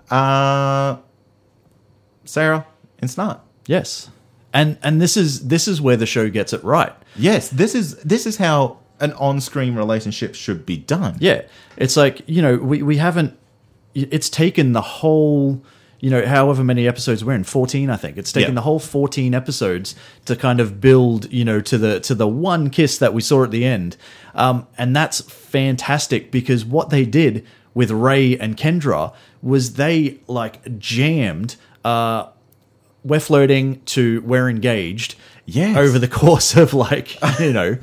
S1: uh,
S2: Sarah, it's not. Yes. And and this is this is where the show gets it right. Yes, this is this is how an on-screen relationship should be done. Yeah. It's like, you know, we we haven't it's taken the whole you know, however many episodes we're in, fourteen, I think. It's taken yeah. the whole fourteen episodes to kind of build, you know, to the to the one kiss that we saw at the end, um, and that's fantastic because what they did with Ray and Kendra was they like jammed uh, we're flirting to we're engaged Yeah, over the course of like you know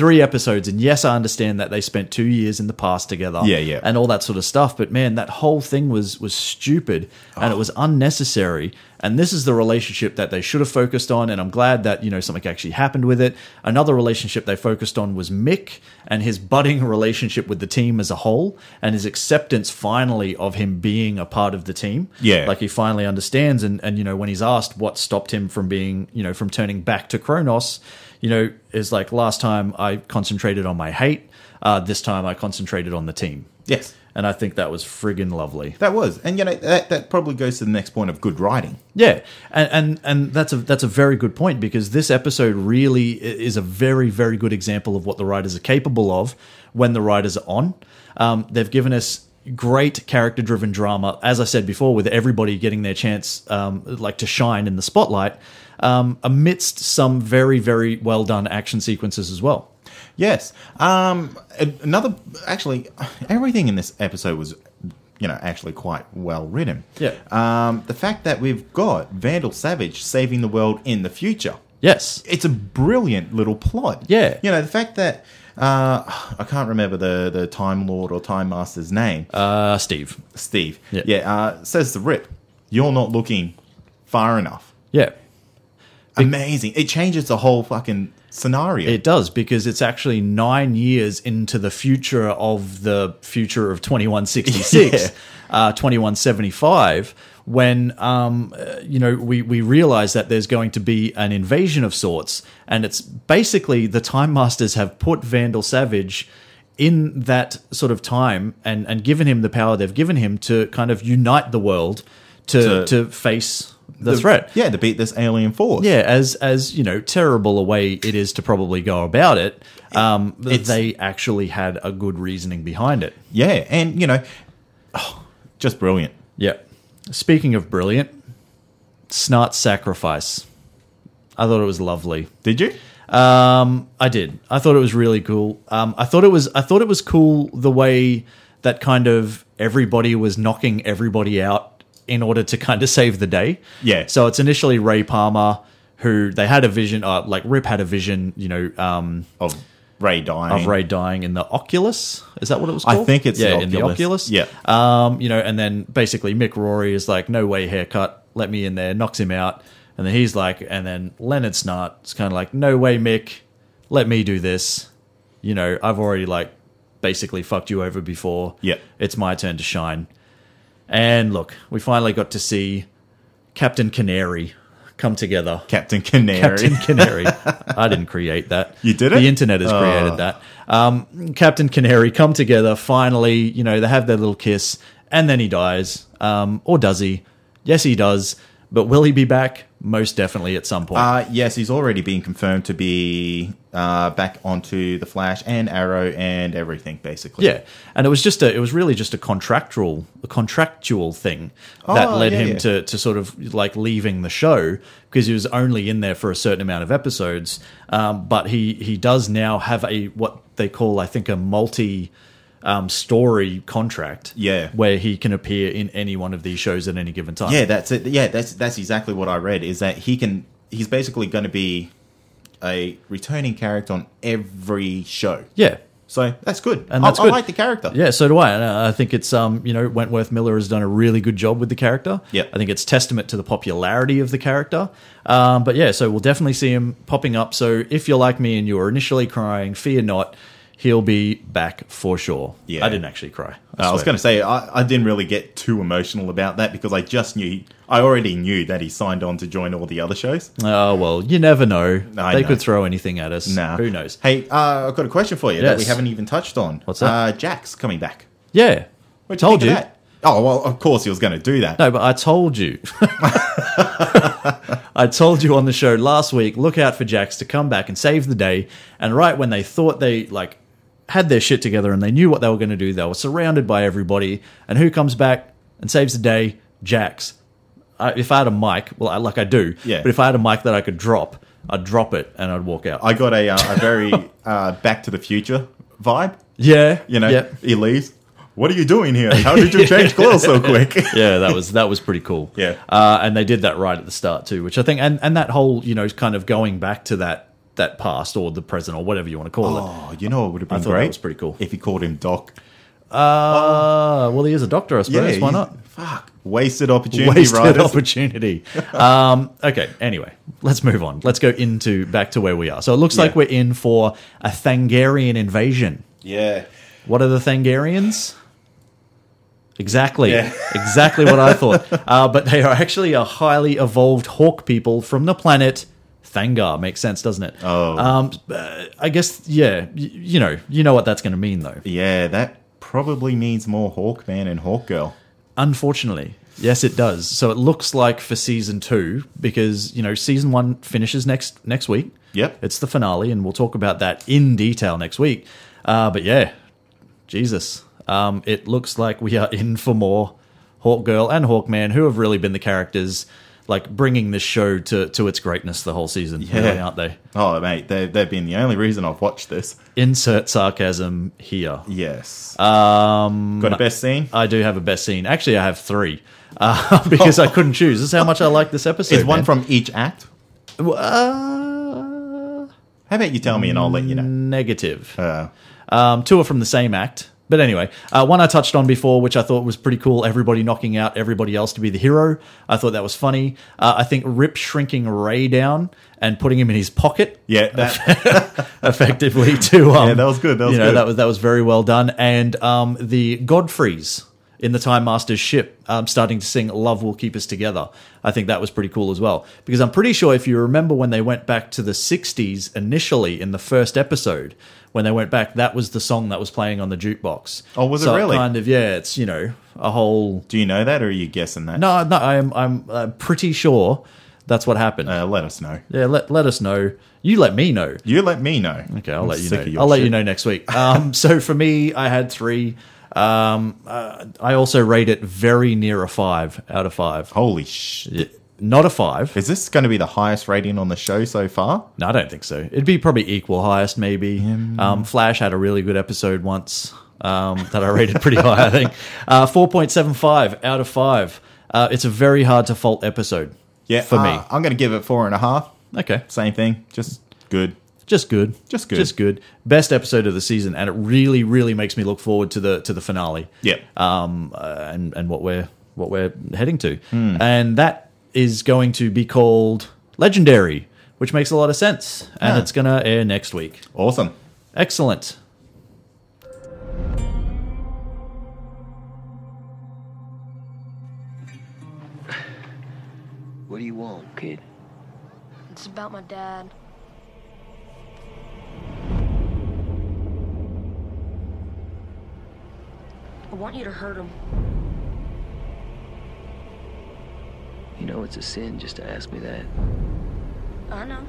S2: three episodes. And yes, I understand that they spent two years in the past together. Yeah, yeah. And all that sort of stuff. But man, that whole thing was was stupid oh. and it oh. was unnecessary. And this is the relationship that they should have focused on. And I'm glad that, you know, something actually happened with it. Another relationship they focused on was Mick and his budding relationship with the team as a whole and his acceptance finally of him being a part of the team. Yeah. Like he finally understands. And, and you know, when he's asked what stopped him from being, you know, from turning back to Kronos you know, is like last time I concentrated on my hate, uh, this time I concentrated on the team. Yes. And I think that was friggin' lovely. That was, and you know that, that probably goes to the next point of good writing. Yeah, and, and and that's a that's a very good point because this episode really is a very very good example of what the writers are capable of when the writers are on. Um, they've given us great character driven drama, as I said before, with everybody getting their chance um, like to shine in the spotlight um, amidst some very, very well done action sequences as well. Yes. Um, another, actually, everything in this episode was,
S1: you know, actually quite well written. Yeah. Um, the fact that we've got Vandal Savage saving the world in the future. Yes. It's a brilliant little plot. Yeah. You know, the fact that. Uh, I can't remember the, the Time Lord or Time Master's name. Uh, Steve. Steve. Yeah. yeah uh, says the Rip, you're not looking far enough.
S2: Yeah amazing. It changes the whole fucking scenario. It does because it's actually nine years into the future of the future of 2166, yeah. uh, 2175, when um, uh, you know we we realize that there's going to be an invasion of sorts, and it's basically the Time Masters have put Vandal Savage in that sort of time and and given him the power they've given him to kind of unite the world to, to, to face the, the threat. Yeah, to beat this alien force. Yeah, as as you know, terrible a way it is to probably go about it. Um, it's, they actually had a good reasoning behind it. Yeah, and you know, oh, just brilliant. Yeah. Speaking of brilliant, Snart sacrifice. I thought it was lovely. Did you? Um, I did. I thought it was really cool. Um, I thought it was. I thought it was cool the way that kind of everybody was knocking everybody out in order to kind of save the day. Yeah. So it's initially Ray Palmer who they had a vision, uh, like Rip had a vision, you know, um, of Ray dying of Ray dying in the Oculus. Is that what it was called? I think it's yeah, the in the Oculus. Yeah. Um, you know, and then basically Mick Rory is like, no way, haircut. Let me in there. Knocks him out, and then he's like, and then Leonard Snart is kind of like, no way, Mick. Let me do this. You know, I've already like basically fucked you over before. Yeah. It's my turn to shine. And look, we finally got to see Captain Canary come together. Captain Canary. Captain Canary. I didn't create that. You did it? The internet has oh. created that. Um, Captain Canary come together. Finally, you know, they have their little kiss and then he dies. Um, or does he? Yes, he does. But will he be back? most definitely at some point. Uh, yes, he's already
S1: been confirmed to be
S2: uh, back onto
S1: the Flash and Arrow and everything, basically.
S2: Yeah, and it was just a, it was really just a contractual, a contractual thing that oh, led yeah, him yeah. to to sort of like leaving the show because he was only in there for a certain amount of episodes. Um, but he he does now have a what they call, I think, a multi um, story contract. Yeah, where he can appear in any one of these shows at any given time. Yeah, that's it. Yeah, that's that's exactly what I read. Is
S1: that he can? He's basically going to be a returning character on every
S2: show. Yeah. So that's good, and that's I, good. I like the character. Yeah, so do I. And uh, I think it's um, you know, Wentworth Miller has done a really good job with the character. Yeah, I think it's testament to the popularity of the character. Um, but yeah, so we'll definitely see him popping up. So if you're like me and you are initially crying, fear not he'll be back for sure. Yeah. I didn't actually cry. I, I was going to say, I, I,
S1: didn't really get too emotional about that because I just knew, I already knew that he signed on to join all the other shows.
S2: Oh, well, you never know. I they know. could throw anything at us. Nah. Who knows?
S1: Hey, uh, I've got a question for you yes. that we haven't even touched on. What's that? Uh, Jack's coming back.
S2: Yeah. What Told you. Oh, well, of course he was going to do that. No, but I told you. I told you on the show last week, look out for Jax to come back and save the day. And right when they thought they, like, had their shit together and they knew what they were going to do. They were surrounded by everybody. And who comes back and saves the day? Jax. I, if I had a mic, well, I, like I do, yeah. but if I had a mic that I could drop, I'd drop it and I'd walk out. I got a, uh, a very uh, Back to the Future vibe.
S1: Yeah. You know, Elise, he leaves. What are you doing
S2: here? How did you change clothes so quick? yeah, that was that was pretty cool. Yeah, uh, and they did that right at the start too, which I think, and and that whole you know kind of going back to that that past or the present or whatever you want to call it. Oh, you know what would have been I thought great? that was pretty cool. If he called him Doc. Uh, well, he is a doctor, I suppose. Why not? Fuck. Wasted opportunity, Wasted opportunity. um, okay. Anyway, let's move on. Let's go into back to where we are. So it looks like we're in for a Thangarian invasion. yeah. What are the Thangarians? Exactly, Yeah. exactly what I thought. Uh, but they are actually a highly evolved hawk people from the planet Thangar makes sense, doesn't it? Oh, um, uh, I guess yeah. Y- you know, you know what that's going to mean, though. Yeah, that probably means more Hawkman and Hawk Girl. Unfortunately, yes, it does. So it looks like for season two, because you know, season one finishes next next week. Yep, it's the finale, and we'll talk about that in detail next week. Uh, but yeah, Jesus, um, it looks like we are in for more Hawk Girl and Hawkman, who have really been the characters like bringing this show to, to its greatness the whole season, yeah. really, aren't they? Oh, mate, they, they've been the only reason I've watched this. Insert sarcasm here. Yes. Um, Got a best scene? I do have a best scene. Actually, I have three uh, because I couldn't choose. This is how much I like this episode. Is man. one from each act? Uh, how about you tell me and I'll let you know? Negative. Uh. Um, two are from the same act. But anyway, uh, one I touched on before, which I thought was pretty cool everybody knocking out everybody else to be the hero. I thought that was funny. Uh, I think Rip shrinking Ray down and putting him in his pocket. Yeah, that- effectively, too. Um, yeah, that was good. That was you know, good. That was, that was very well done. And um, the Godfrey's in the Time Master's ship, um, starting to sing Love Will Keep Us Together. I think that was pretty cool as well. Because I'm pretty sure if you remember when they went back to the 60s initially in the first episode, when they went back, that was the song that was playing on the jukebox. Oh, was so it really? kind of, yeah, it's, you know, a whole. Do you know that or are you guessing that? No, no, I'm, I'm, I'm uh, pretty sure that's what happened. Uh, let us know. Yeah, let, let us know. You let me know. You let me know. Okay, I'll I'm let you know. I'll shit. let you know next week. Um, so for me, I had three. Um, uh, I also rate it very near a five out of five. Holy shit. Not a five. Is this going to be the highest rating on the show so far? No, I don't think so. It'd be probably equal highest, maybe. Um, Flash had a really good episode once um, that I rated pretty high, I think. Uh, 4.75 out of 5. Uh, it's a very hard to fault episode yeah, for uh, me. I'm going to give it four and a half. Okay. Same thing. Just good just good, just good, just good. Best episode of the season, and it really, really makes me look forward to the to the finale. Yeah. Um, uh, and and what we're what we're heading to, mm. and that is going to be called Legendary, which makes a lot of sense, and yeah. it's gonna air next week. Awesome. Excellent.
S1: What do you want, kid? It's about my dad.
S2: I want you to hurt him. You know it's a sin just to ask me that. I know.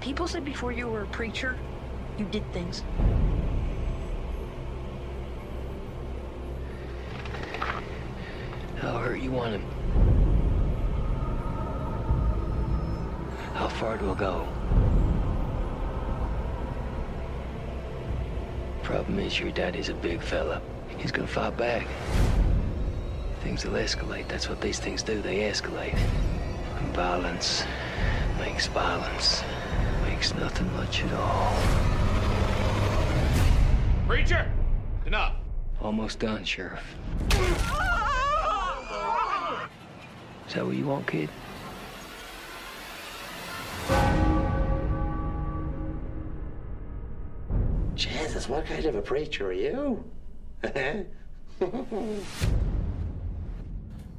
S2: People said before you were a preacher, you did things.
S1: How hurt you want him? How far do I go? Problem is, your daddy's a big fella. He's gonna fight back.
S2: Things will escalate. That's what these things do. They escalate. And violence makes violence. Makes nothing much at all.
S1: Preacher! Enough! Almost done, Sheriff. Is that what you want, kid?
S2: Jesus, what kind of a preacher are you?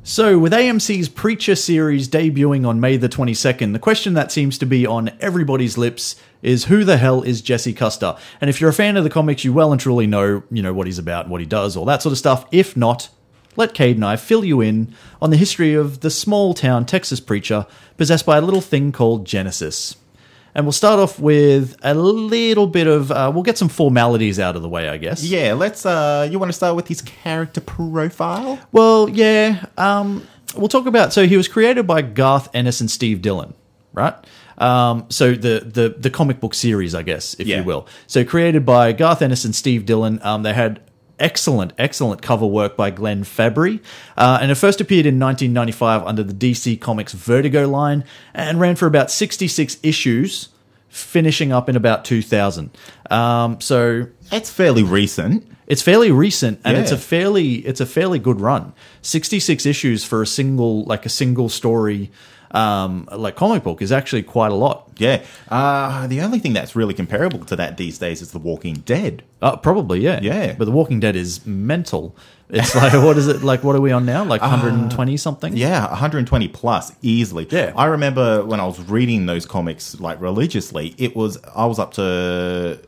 S2: So, with AMC's Preacher series debuting on May the 22nd, the question that seems to be on everybody's lips is who the hell is Jesse Custer? And if you're a fan of the comics, you well and truly know, you know, what he's about, what he does, all that sort of stuff. If not, let Cade and I fill you in on the history of the small town Texas preacher possessed by a little thing called Genesis. And we'll start off with a little bit of, uh, we'll get some formalities out of the way, I guess. Yeah,
S1: let's, uh, you want to start with his character profile?
S2: Well, yeah. Um, we'll talk about, so he was created by Garth Ennis and Steve Dillon, right? Um, so the, the the comic book series, I guess, if yeah. you will. So created by Garth Ennis and Steve Dillon. Um, they had excellent, excellent cover work by Glenn Fabry, uh, and it first appeared in 1995 under the DC Comics Vertigo line and ran for about 66 issues, finishing up in about 2000. Um, so it's fairly recent. It's fairly recent, and yeah. it's a fairly it's a fairly good run. 66 issues for a single like a single story um, like comic book is actually quite a lot. Yeah. Uh, the only thing that's really comparable to that these days is The Walking Dead. Uh, probably, yeah. Yeah. But The Walking Dead is mental. It's like, what is it? Like, what are we on now? Like 120 uh, something? Yeah, 120 plus easily. Yeah. I remember when I
S1: was reading those comics like religiously, it was, I was up to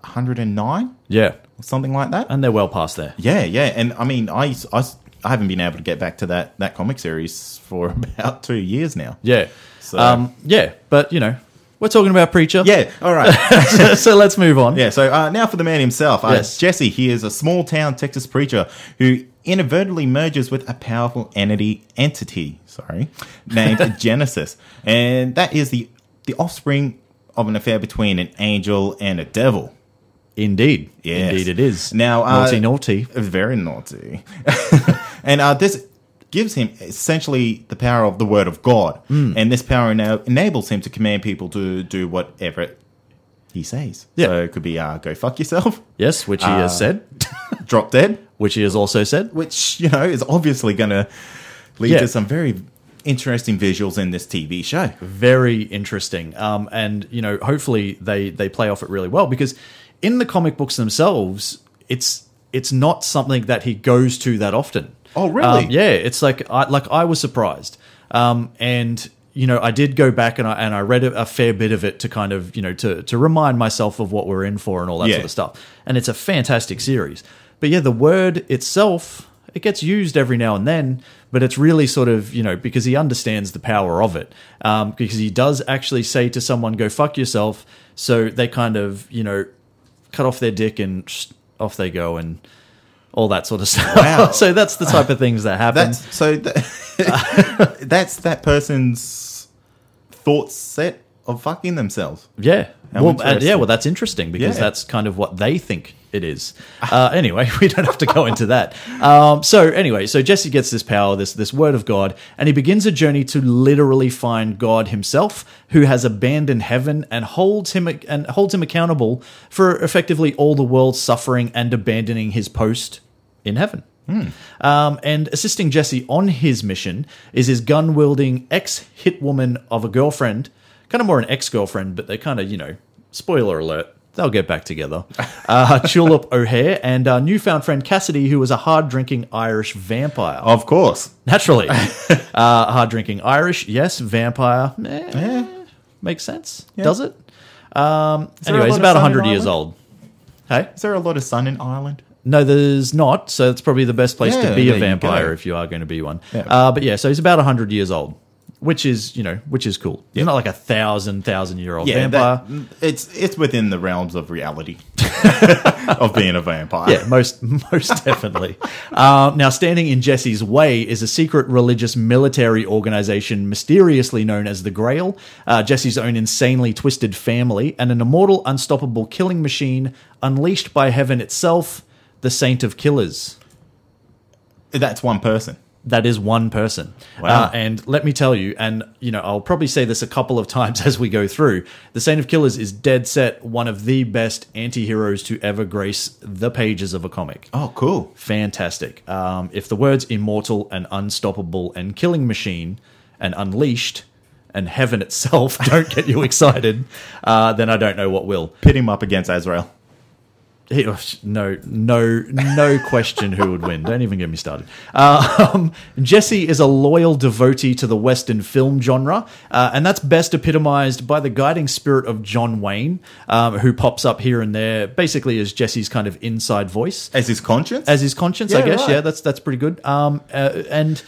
S1: 109. Yeah. Something like that. And they're well past there. Yeah, yeah. And I mean, I, I I haven't been able to get back to that that comic series for about two years now. Yeah. So. Um, yeah, but you know,
S2: we're talking about Preacher. Yeah, all right. so let's move on. Yeah,
S1: so uh, now for the man himself. Uh, yes. Jesse, he is a small town Texas preacher who inadvertently merges with a powerful entity, entity sorry, named Genesis. And that is the, the offspring of an affair between an angel and a devil. Indeed. Yes. Indeed it is. Now, uh, naughty, naughty. Very naughty. And uh, this gives him essentially the power of the word of God. Mm. And this power ena- enables him to command people to do whatever he says. Yeah. So it could be uh, go fuck yourself.
S2: Yes, which he uh, has said. drop dead. Which he has also said. Which, you know,
S1: is obviously going to lead yeah. to some very interesting visuals in this TV show.
S2: Very interesting. Um, and, you know, hopefully they, they play off it really well because in the comic books themselves, it's it's not something that he goes to that often. Oh, really? Um, yeah, it's like I like I was surprised, um, and you know I did go back and I and I read a, a, fair bit of it to kind of you know to to remind myself of what we're in for and all that yeah. sort of stuff. And it's a fantastic series. But yeah, the word itself it gets used every now and then, but it's really sort of you know because he understands the power of it um, because he does actually say to someone go fuck yourself, so they kind of you know cut off their dick and off they go and all that sort of stuff. Wow. so that's the type of things that happen. That's, so that's that person's
S1: thought set of fucking themselves.
S2: Yeah. well, uh, yeah. Well, that's interesting because yeah. that's kind of what they think it is. Uh, anyway, we don't have to go into that. Um, so anyway, so Jesse gets this power, this this word of God, and he begins a journey to literally find God Himself, who has abandoned heaven and holds him and holds him accountable for effectively all the world's suffering and abandoning his post in heaven. Hmm. Um, and assisting Jesse on his mission is his gun wielding ex hit woman of a girlfriend, kind of more an ex girlfriend, but they kind of, you know, spoiler alert, they'll get back together. Uh, Tulip O'Hare and our newfound friend Cassidy, who was a hard drinking Irish vampire. Of course. Naturally. uh, hard drinking Irish, yes. Vampire, eh, yeah. makes sense. Yeah. Does it? Um, anyway, he's about 100 years old. Hey? Is there a lot of sun in Ireland? No, there's not. So it's probably the best place yeah, to be a vampire if you are going to be one. Yeah. Uh, but yeah, so he's about 100 years old, which is, you know, which is cool. He's not like a thousand, thousand year old vampire.
S1: That, it's, it's within the realms of reality of being a vampire. Yeah,
S2: most, most definitely. Uh, now, standing in Jesse's way is a secret religious military organization mysteriously known as the Grail, uh, Jesse's own insanely twisted family, and an immortal, unstoppable killing machine unleashed by heaven itself the Saint of Killers. That's one person. That is one person. Wow. Uh, and let me tell you, and you know, I'll probably say this a couple of times as we go through. The Saint of Killers is dead set one of the best anti-heroes to ever grace the pages of a comic. Oh, cool. Fantastic. Um, if the words immortal and unstoppable and killing machine and unleashed and heaven itself don't get you excited, uh, then I don't know what will. Pit him up against Azrael. He, oh, no, no, no question who would win. Don't even get me started. Uh, um, Jesse is a loyal devotee to the Western film genre, uh, and that's best epitomized by the guiding spirit of John Wayne, um, who pops up here and there, basically as Jesse's kind of inside voice, as his conscience, as his conscience. Yeah, I guess, right. yeah, that's that's pretty good. Um, uh, and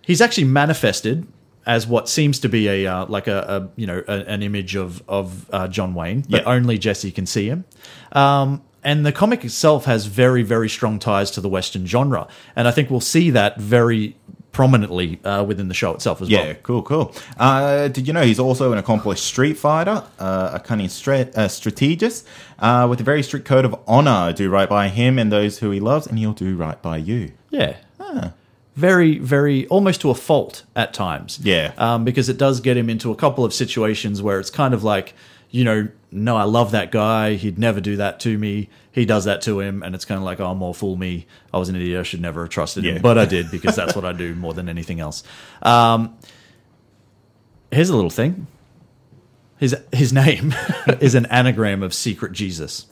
S2: he's actually manifested as what seems to be a uh, like a, a, you know a, an image of of uh, John Wayne, but only Jesse can see him. Um, and the comic itself has very, very strong ties to the Western genre. And I think we'll see that very prominently uh, within the show itself as yeah, well. Yeah, cool, cool. Uh, did you know he's
S1: also an accomplished street fighter, uh, a cunning stra- uh, strategist uh, with a very strict code of honor? Do right by him and those who he loves, and he'll do right by you. Yeah. Huh.
S2: Very, very, almost to a fault at times. Yeah. Um, because it does get him into a couple of situations where it's kind of like, you know, no, I love that guy. He'd never do that to me. He does that to him, and it's kind of like, oh, more fool me. I was an idiot. I should never have trusted yeah. him, but I did because that's what I do more than anything else. Um, here's a little thing. His his name is an anagram of Secret Jesus.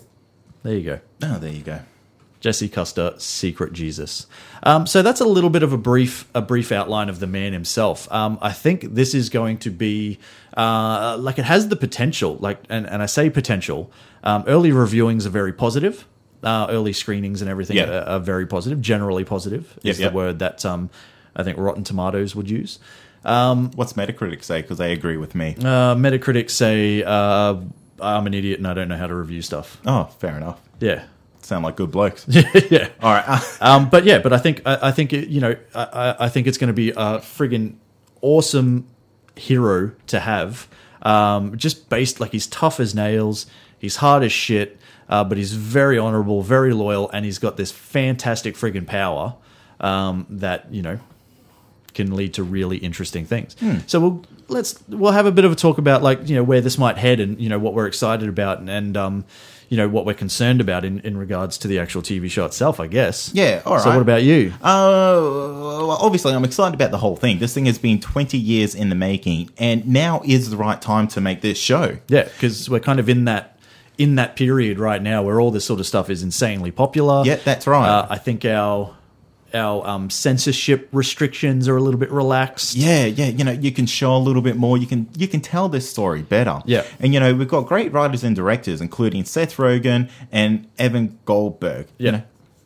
S2: There you go. Oh, there you go. Jesse Custer, Secret Jesus. Um, so that's a little bit of a brief a brief outline of the man himself. Um, I think this is going to be uh, like it has the potential. Like, and, and I say potential. Um, early reviewings are very positive. Uh, early screenings and everything yeah. are, are, very positive. Generally positive is the word that um, I think Rotten Tomatoes would use. Um, What's Metacritic say? Because they agree with me. Uh, Metacritic say uh, I'm an idiot and I don't know how to review stuff. Oh, fair enough. Yeah sound like good blokes. Yeah, yeah. All right. um, but yeah, but I think I, I think you know I, I think it's going to be a friggin' awesome hero to have. Um, just based like he's tough as nails, he's hard as shit, uh, but he's very honorable, very loyal, and he's got this fantastic friggin' power um, that you know can lead to really interesting things. Hmm. So we'll let's we'll have a bit of a talk about like you know where this might head and you know what we're excited about and, and um, you know what we're concerned about in, in regards to the actual TV show itself, I guess. Yeah, all right. So what about you?
S1: Uh, obviously, I'm excited about the whole thing. This thing has been 20 years in the making, and now is the
S2: right time to make this show. Yeah, because we're kind of in that in that period right now where all this sort of stuff is insanely popular. Yeah, that's right. Uh, I think our our um, censorship restrictions are a little bit relaxed. Yeah, yeah. You know, you can show a little bit more. You can you can
S1: tell this story better. Yeah. And you know, we've got great writers and directors, including Seth Rogen and
S2: Evan Goldberg. Yeah. You know,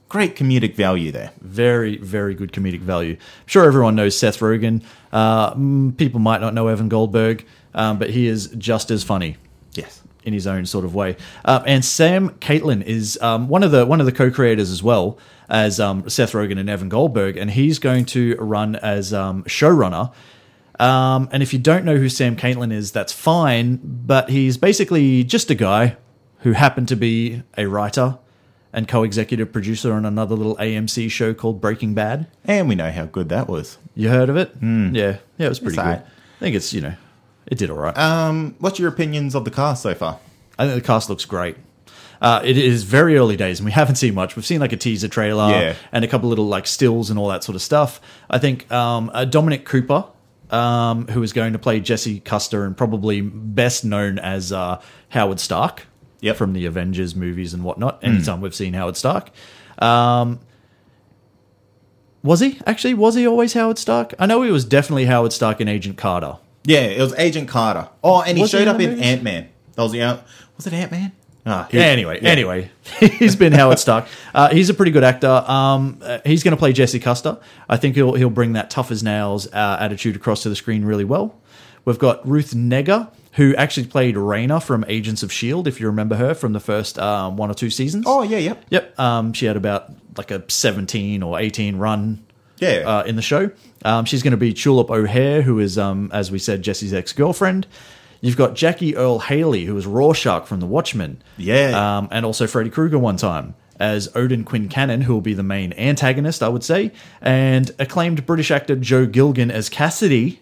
S2: great comedic value there. Very, very good comedic value. I'm sure everyone knows Seth Rogen. Uh, people might not know Evan Goldberg, um, but he is just as funny. Yes in his own sort of way. Uh, and Sam Caitlin is um, one of the one of the co-creators as well as um, Seth Rogen and Evan Goldberg, and he's going to run as um, showrunner. Um, and if you don't know who Sam Caitlin is, that's fine. But he's basically just a guy who happened to be a writer and co-executive producer on another little AMC show called Breaking Bad. And we know how good that was. You heard of it? Mm. Yeah, yeah, it was pretty it's good. Right. I think it's you know it did all right. Um, what's your opinions of the cast so far? I think the cast looks great. Uh, it is very early days and we haven't seen much. We've seen like a teaser trailer Yeah. and a couple little like stills and all that sort of stuff. I think um, uh, Dominic Cooper, um, who is going to play Jesse Custer and probably best known as uh, Howard Stark Yep. from the Avengers movies and whatnot. Hmm. Anytime we've seen Howard Stark. Um, was he actually? Was he always Howard Stark? I know he was definitely Howard Stark in Agent Carter. Yeah, it was Agent Carter. Oh, and he was showed he up in Ant Man. That was the Was it Ant Man? Ah, anyway, yeah. anyway, he's been Howard Stark. Uh, he's a pretty good actor. Um, uh, he's going to play Jesse Custer. I think he'll he'll bring that tough as nails uh, attitude across to the screen really well. We've got Ruth Negga, who actually played Raina from Agents of Shield, if you remember her from the first um, one or two seasons. Oh yeah, yep, yep. Um, she had about like a seventeen or eighteen run yeah, Uh, in the show. Um, she's going to be Tulip O'Hare, who is, um, as we said, Jesse's ex girlfriend. You've got Jackie Earl Haley, who was Rorschach from The Watchmen. Yeah. Um, and also Freddy Krueger one time as Odin Quinn Cannon, who will be the main antagonist, I would say. And acclaimed British actor Joe Gilgan as Cassidy.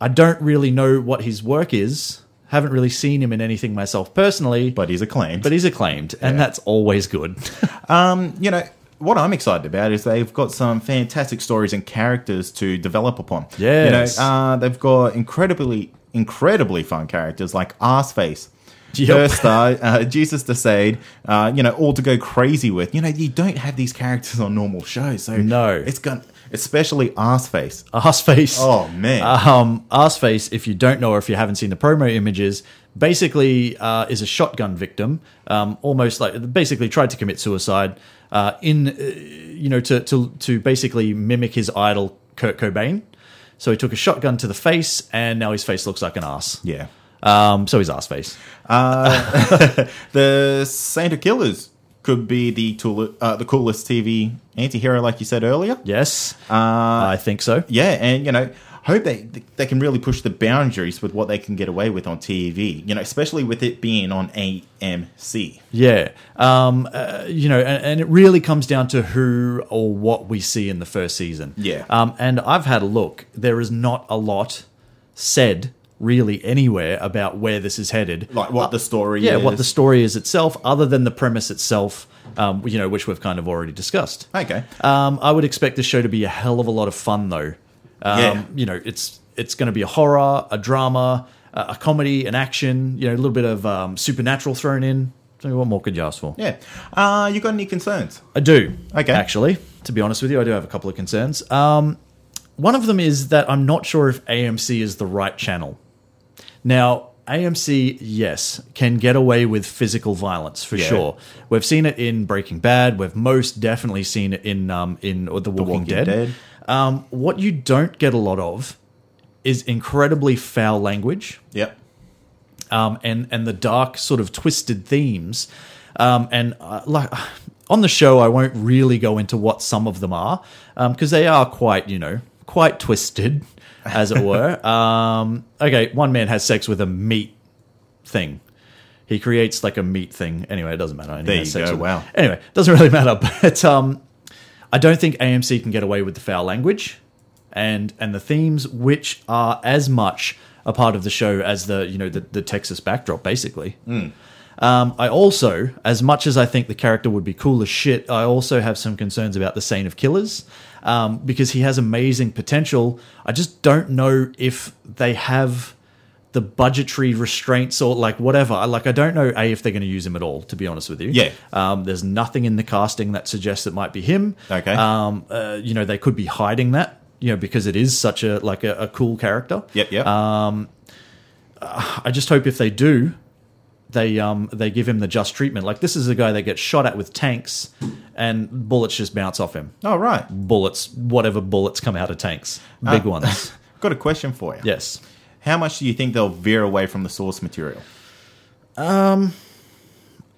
S2: I don't really know what his work is. Haven't really seen him in anything myself personally. But he's acclaimed. But he's acclaimed. Yeah. And
S1: that's always good. um, you know, what I'm excited about is they've got some fantastic stories and characters to develop upon. Yeah, you know, uh, they've got incredibly, incredibly fun characters like Arseface. Yep. uh, Jesus Desade, uh, you know, all to go crazy with. You know, you don't have these characters on normal shows, so no, it's gonna
S2: especially Arseface. Arseface. Oh man. Um, Arseface, if you don't know or if you haven't seen the promo images, basically uh, is a shotgun victim. Um, almost like basically tried to commit suicide uh, in uh, you know to to to basically mimic his idol Kurt Cobain. So he took a shotgun to the face, and now his face looks like an ass. Yeah. Um, so his ass face. Uh, the Santa
S1: Killers could be the tool, uh, the coolest TV anti-hero, like you said earlier. Yes, uh, I think so. Yeah, and you know, hope they they can really push the boundaries with what they can get away with on
S2: TV. You know, especially with it
S1: being on AMC. Yeah,
S2: um, uh, you know, and, and, it really comes down to who or what we see in the first season. Yeah, um, and I've had a look. There is not a lot said really anywhere about where this is headed. Like what uh, the story yeah, is. what the story is itself, other than the premise itself, um, you know, which we've kind of already discussed. Okay. Um, I would expect this show to be a hell of a lot of fun, though. Um, yeah. You know, it's it's going to be a horror, a drama, a, a comedy, an action. You know, a little bit of um, supernatural thrown in. So what more could you ask for? Yeah. Uh, you got any concerns? I do. Okay. Actually, to be honest with you, I do have a couple of concerns. Um, one of them is that I'm not sure if AMC is the right channel. Now, AMC, yes, can get away with physical violence for yeah. sure. We've seen it in Breaking Bad. We've most definitely seen it in um, in The Walking, the Walking Dead. Dead. Um, what you don't get a lot of is incredibly foul language. Yep. Um, and and the dark sort of twisted themes, um, and uh, like on the show, I won't really go into what some of them are because um, they are quite you know quite twisted, as it were. Um, okay, one man has sex with a meat thing. He creates like a meat thing. Anyway, it doesn't matter. There you go. Wow. Anyway, doesn't really matter. But um, I don't think AMC can get away with the foul language and and the themes which are as much a part of the show as the you know the, the Texas backdrop basically. Mm. Um, I also, as much as I think the character would be cool as shit, I also have some concerns about the Saint of Killers um, because he has amazing potential. I just don't know if they have the budgetary restraints or like whatever. Like I don't know a if they're going to use him at all. To be honest with you, yeah. Um, there's nothing in the casting that suggests it might be him. Okay. Um, uh, you know they could be hiding that. You know because it is such a like a, a cool character. Yep. Yep. Um, I just hope if they do, they um they give him the just treatment. Like this is a guy that gets shot at with tanks, and bullets just bounce off him. Oh right. Bullets, whatever bullets come out of tanks, big uh, ones. Got a question for you. Yes. How much do you think they'll veer away from the source material? Um,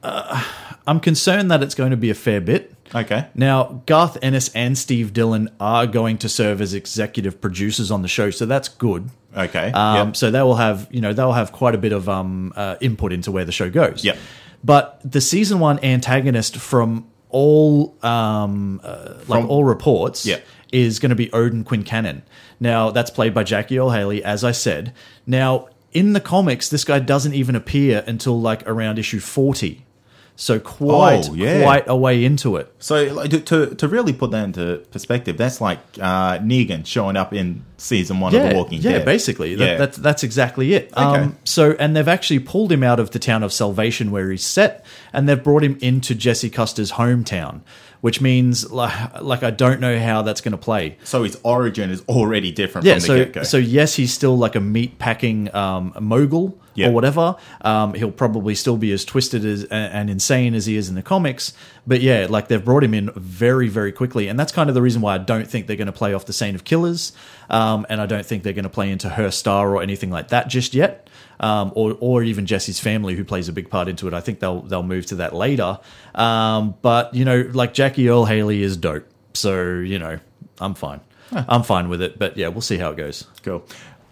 S2: uh, I'm concerned that it's going to be a fair bit. Okay. Now, Garth Ennis and Steve Dillon are going to serve as executive producers on the show, so that's good. Okay. Um, yep. So they will have, you know, they'll have quite a bit of um, uh, input into where the show goes. Yeah. But the season one antagonist from all, um, uh, like all reports, yeah. is going to be Odin Quincannon. Now, that's played by Jackie O'Haley, as I said. Now, in the comics, this guy doesn't even appear until like around issue 40. So quite oh, yeah. quite a way into it.
S1: So to, to, to really put that into perspective, that's like
S2: uh, Negan showing up in season one yeah, of The Walking yeah, Dead. Yeah, basically, that, that's that's exactly it. Okay. Um, so and they've actually pulled him out of the town of Salvation where he's set, and they've brought him into Jesse Custer's hometown, which means like, like I don't know how that's going to play. So his origin is already different. Yeah. so so yes, he's still like a meat packing um, mogul yep. or whatever. Um, he'll probably still be as twisted as and insane as he is in the comics. But yeah, like they've brought him in very very quickly, and that's kind of the reason why I don't think they're going to play off the scene of killers, um, and I don't think they're going to play into her star or anything like that just yet um, or or even Jesse's family who plays a big part into it. I think they'll they'll move to that later. Um, but you know, like Jackie Earl Haley is dope, so you know, I'm fine. Huh. I'm fine with it. But yeah, we'll see how it goes. Cool.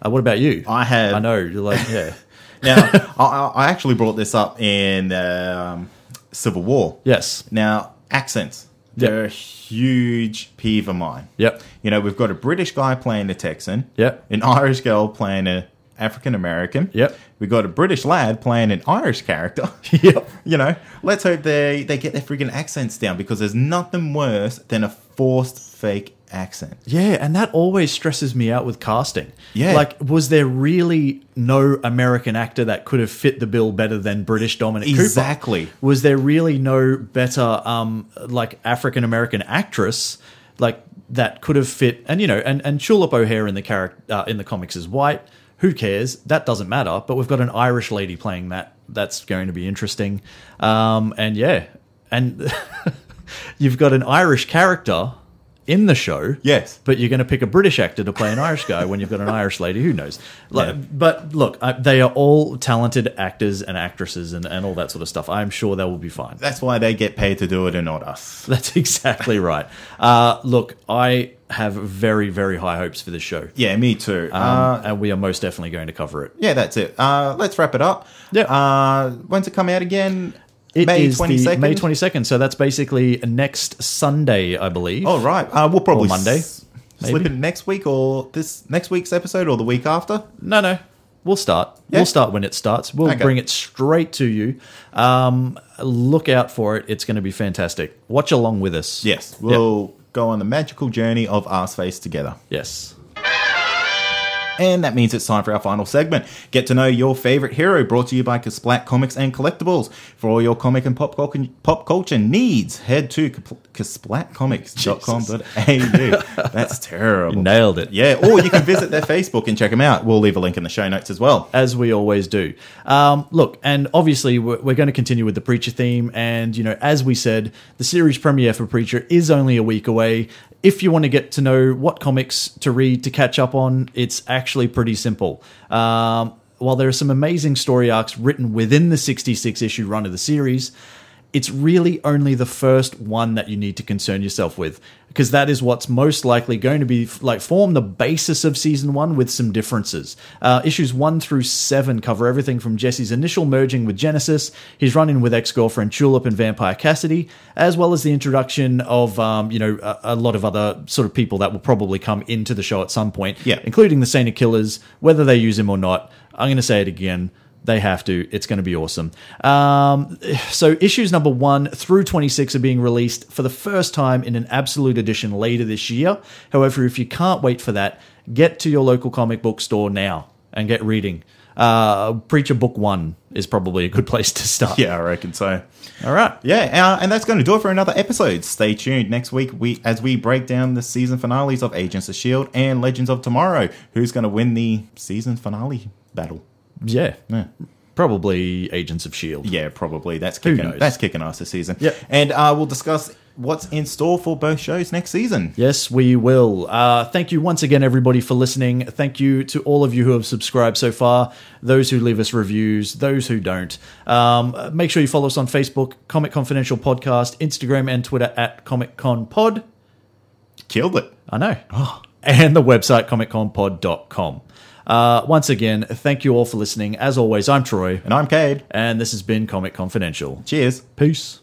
S2: Uh, what about you? I have. I know you're like yeah. now I, I, actually brought this up in um, Civil War.
S1: Yes. Now accents. They're a huge peeve of mine. Yep. You know, we've got a British guy playing a Texan. Yep. An Irish girl playing a African American. Yep. We got a British lad playing an Irish character. Yep. you know, let's hope they they get their freaking accents down because there's nothing worse than a forced fake accent.
S2: Yeah, and that always stresses me out with casting. Yeah. Like, was there really no American actor that could have fit the bill better than British Dominic exactly. Cooper? Was there really no better, um, like, African American actress? Like that could have fit, and you know, and and Tulip O'Hare in the character uh, in the comics is white who cares? That doesn't matter. But we've got an Irish lady playing that. That's going to be interesting. Um, and yeah, and you've got an Irish character in the show. Yes. But you're going to pick a British actor to play an Irish guy when you've got an Irish lady. Who knows? Like, yeah. But look, I, they are all talented actors and actresses and, and all that sort of stuff. I'm sure they will be fine. That's why they get paid to do it and not us. That's exactly right. Uh, look, I have very, very high hopes for this show. Yeah, me too. Um, uh, and we are most definitely going to cover it. Yeah, that's it. Uh, let's wrap it up.
S1: Yeah. Uh, when's it come out again? It May twenty second. May twenty
S2: second. So that's basically next Sunday, I believe. Oh right. Uh, we'll probably or Monday. S- slip it next week or this next week's episode or the week after. No, no. We'll start. Yeah. We'll start when it starts. We'll okay. bring it straight to you. Um, look out for it. It's going to be fantastic. Watch along with us. Yes, we'll yep go on the magical journey of Arsface
S1: together. Yes. And that means it's time for our final segment. Get to know your favorite hero, brought to you by Kasplat Comics and Collectibles. For all your comic and pop, pop culture needs, head to kasplatcomics.com.au. That's
S2: terrible. You nailed it. Yeah, or you can visit their Facebook and check them out. We'll leave a link in the show notes as well. As we always do. Um, look, and obviously, we're, we're going to continue with the Preacher theme. And, you know, as we said, the series premiere for Preacher is only a week away. If you want to get to know what comics to read to catch up on, it's actually actually pretty simple. Um, while there are some amazing story arcs written within the 66 issue run of the series, it's really only the first one that you need to concern yourself with because that is what's most likely going to be like form the basis of season one with some differences. Uh, issues one through seven cover everything from Jesse's initial merging with Genesis, his run in with ex girlfriend Tulip and Vampire Cassidy, as well as the introduction of um, you know a, a, lot of other sort of people that will probably come into the show at some point, yeah. including the Saint Killers, whether they use him or not. I'm going to say it again. They have to. It's going to be awesome. Um, so, issues number one through 26 are being released for the first time in an absolute edition later this year. However, if you can't wait for that, get to your local comic book store now and get reading. Uh, Preacher Book One is probably a good place to start. Yeah, I reckon so. All right. Yeah,
S1: uh, and that's going to do it for another episode. Stay tuned next week we as we break down the season finales of Agents of S.H.I.E.L.D. and Legends of Tomorrow. Who's going to win the season finale battle? Yeah. yeah. Probably Agents of Shield. Yeah, probably. That's kicking. That's kicking ass this season. Yep.
S2: And uh, we'll discuss what's in store for both shows next season. Yes, we will. Uh, thank you once again, everybody, for listening. Thank you to all of you who have subscribed so far, those who leave us reviews, those who don't. Um, make sure you follow us on Facebook, Comic Confidential Podcast, Instagram, and Twitter at Comic Con Pod. Killed it. I know. Oh. And the website, comicconpod.com. Uh, once again, thank you all for listening. As always, I'm Troy. And I'm Cade. And this has been Comic Confidential. Cheers. Peace.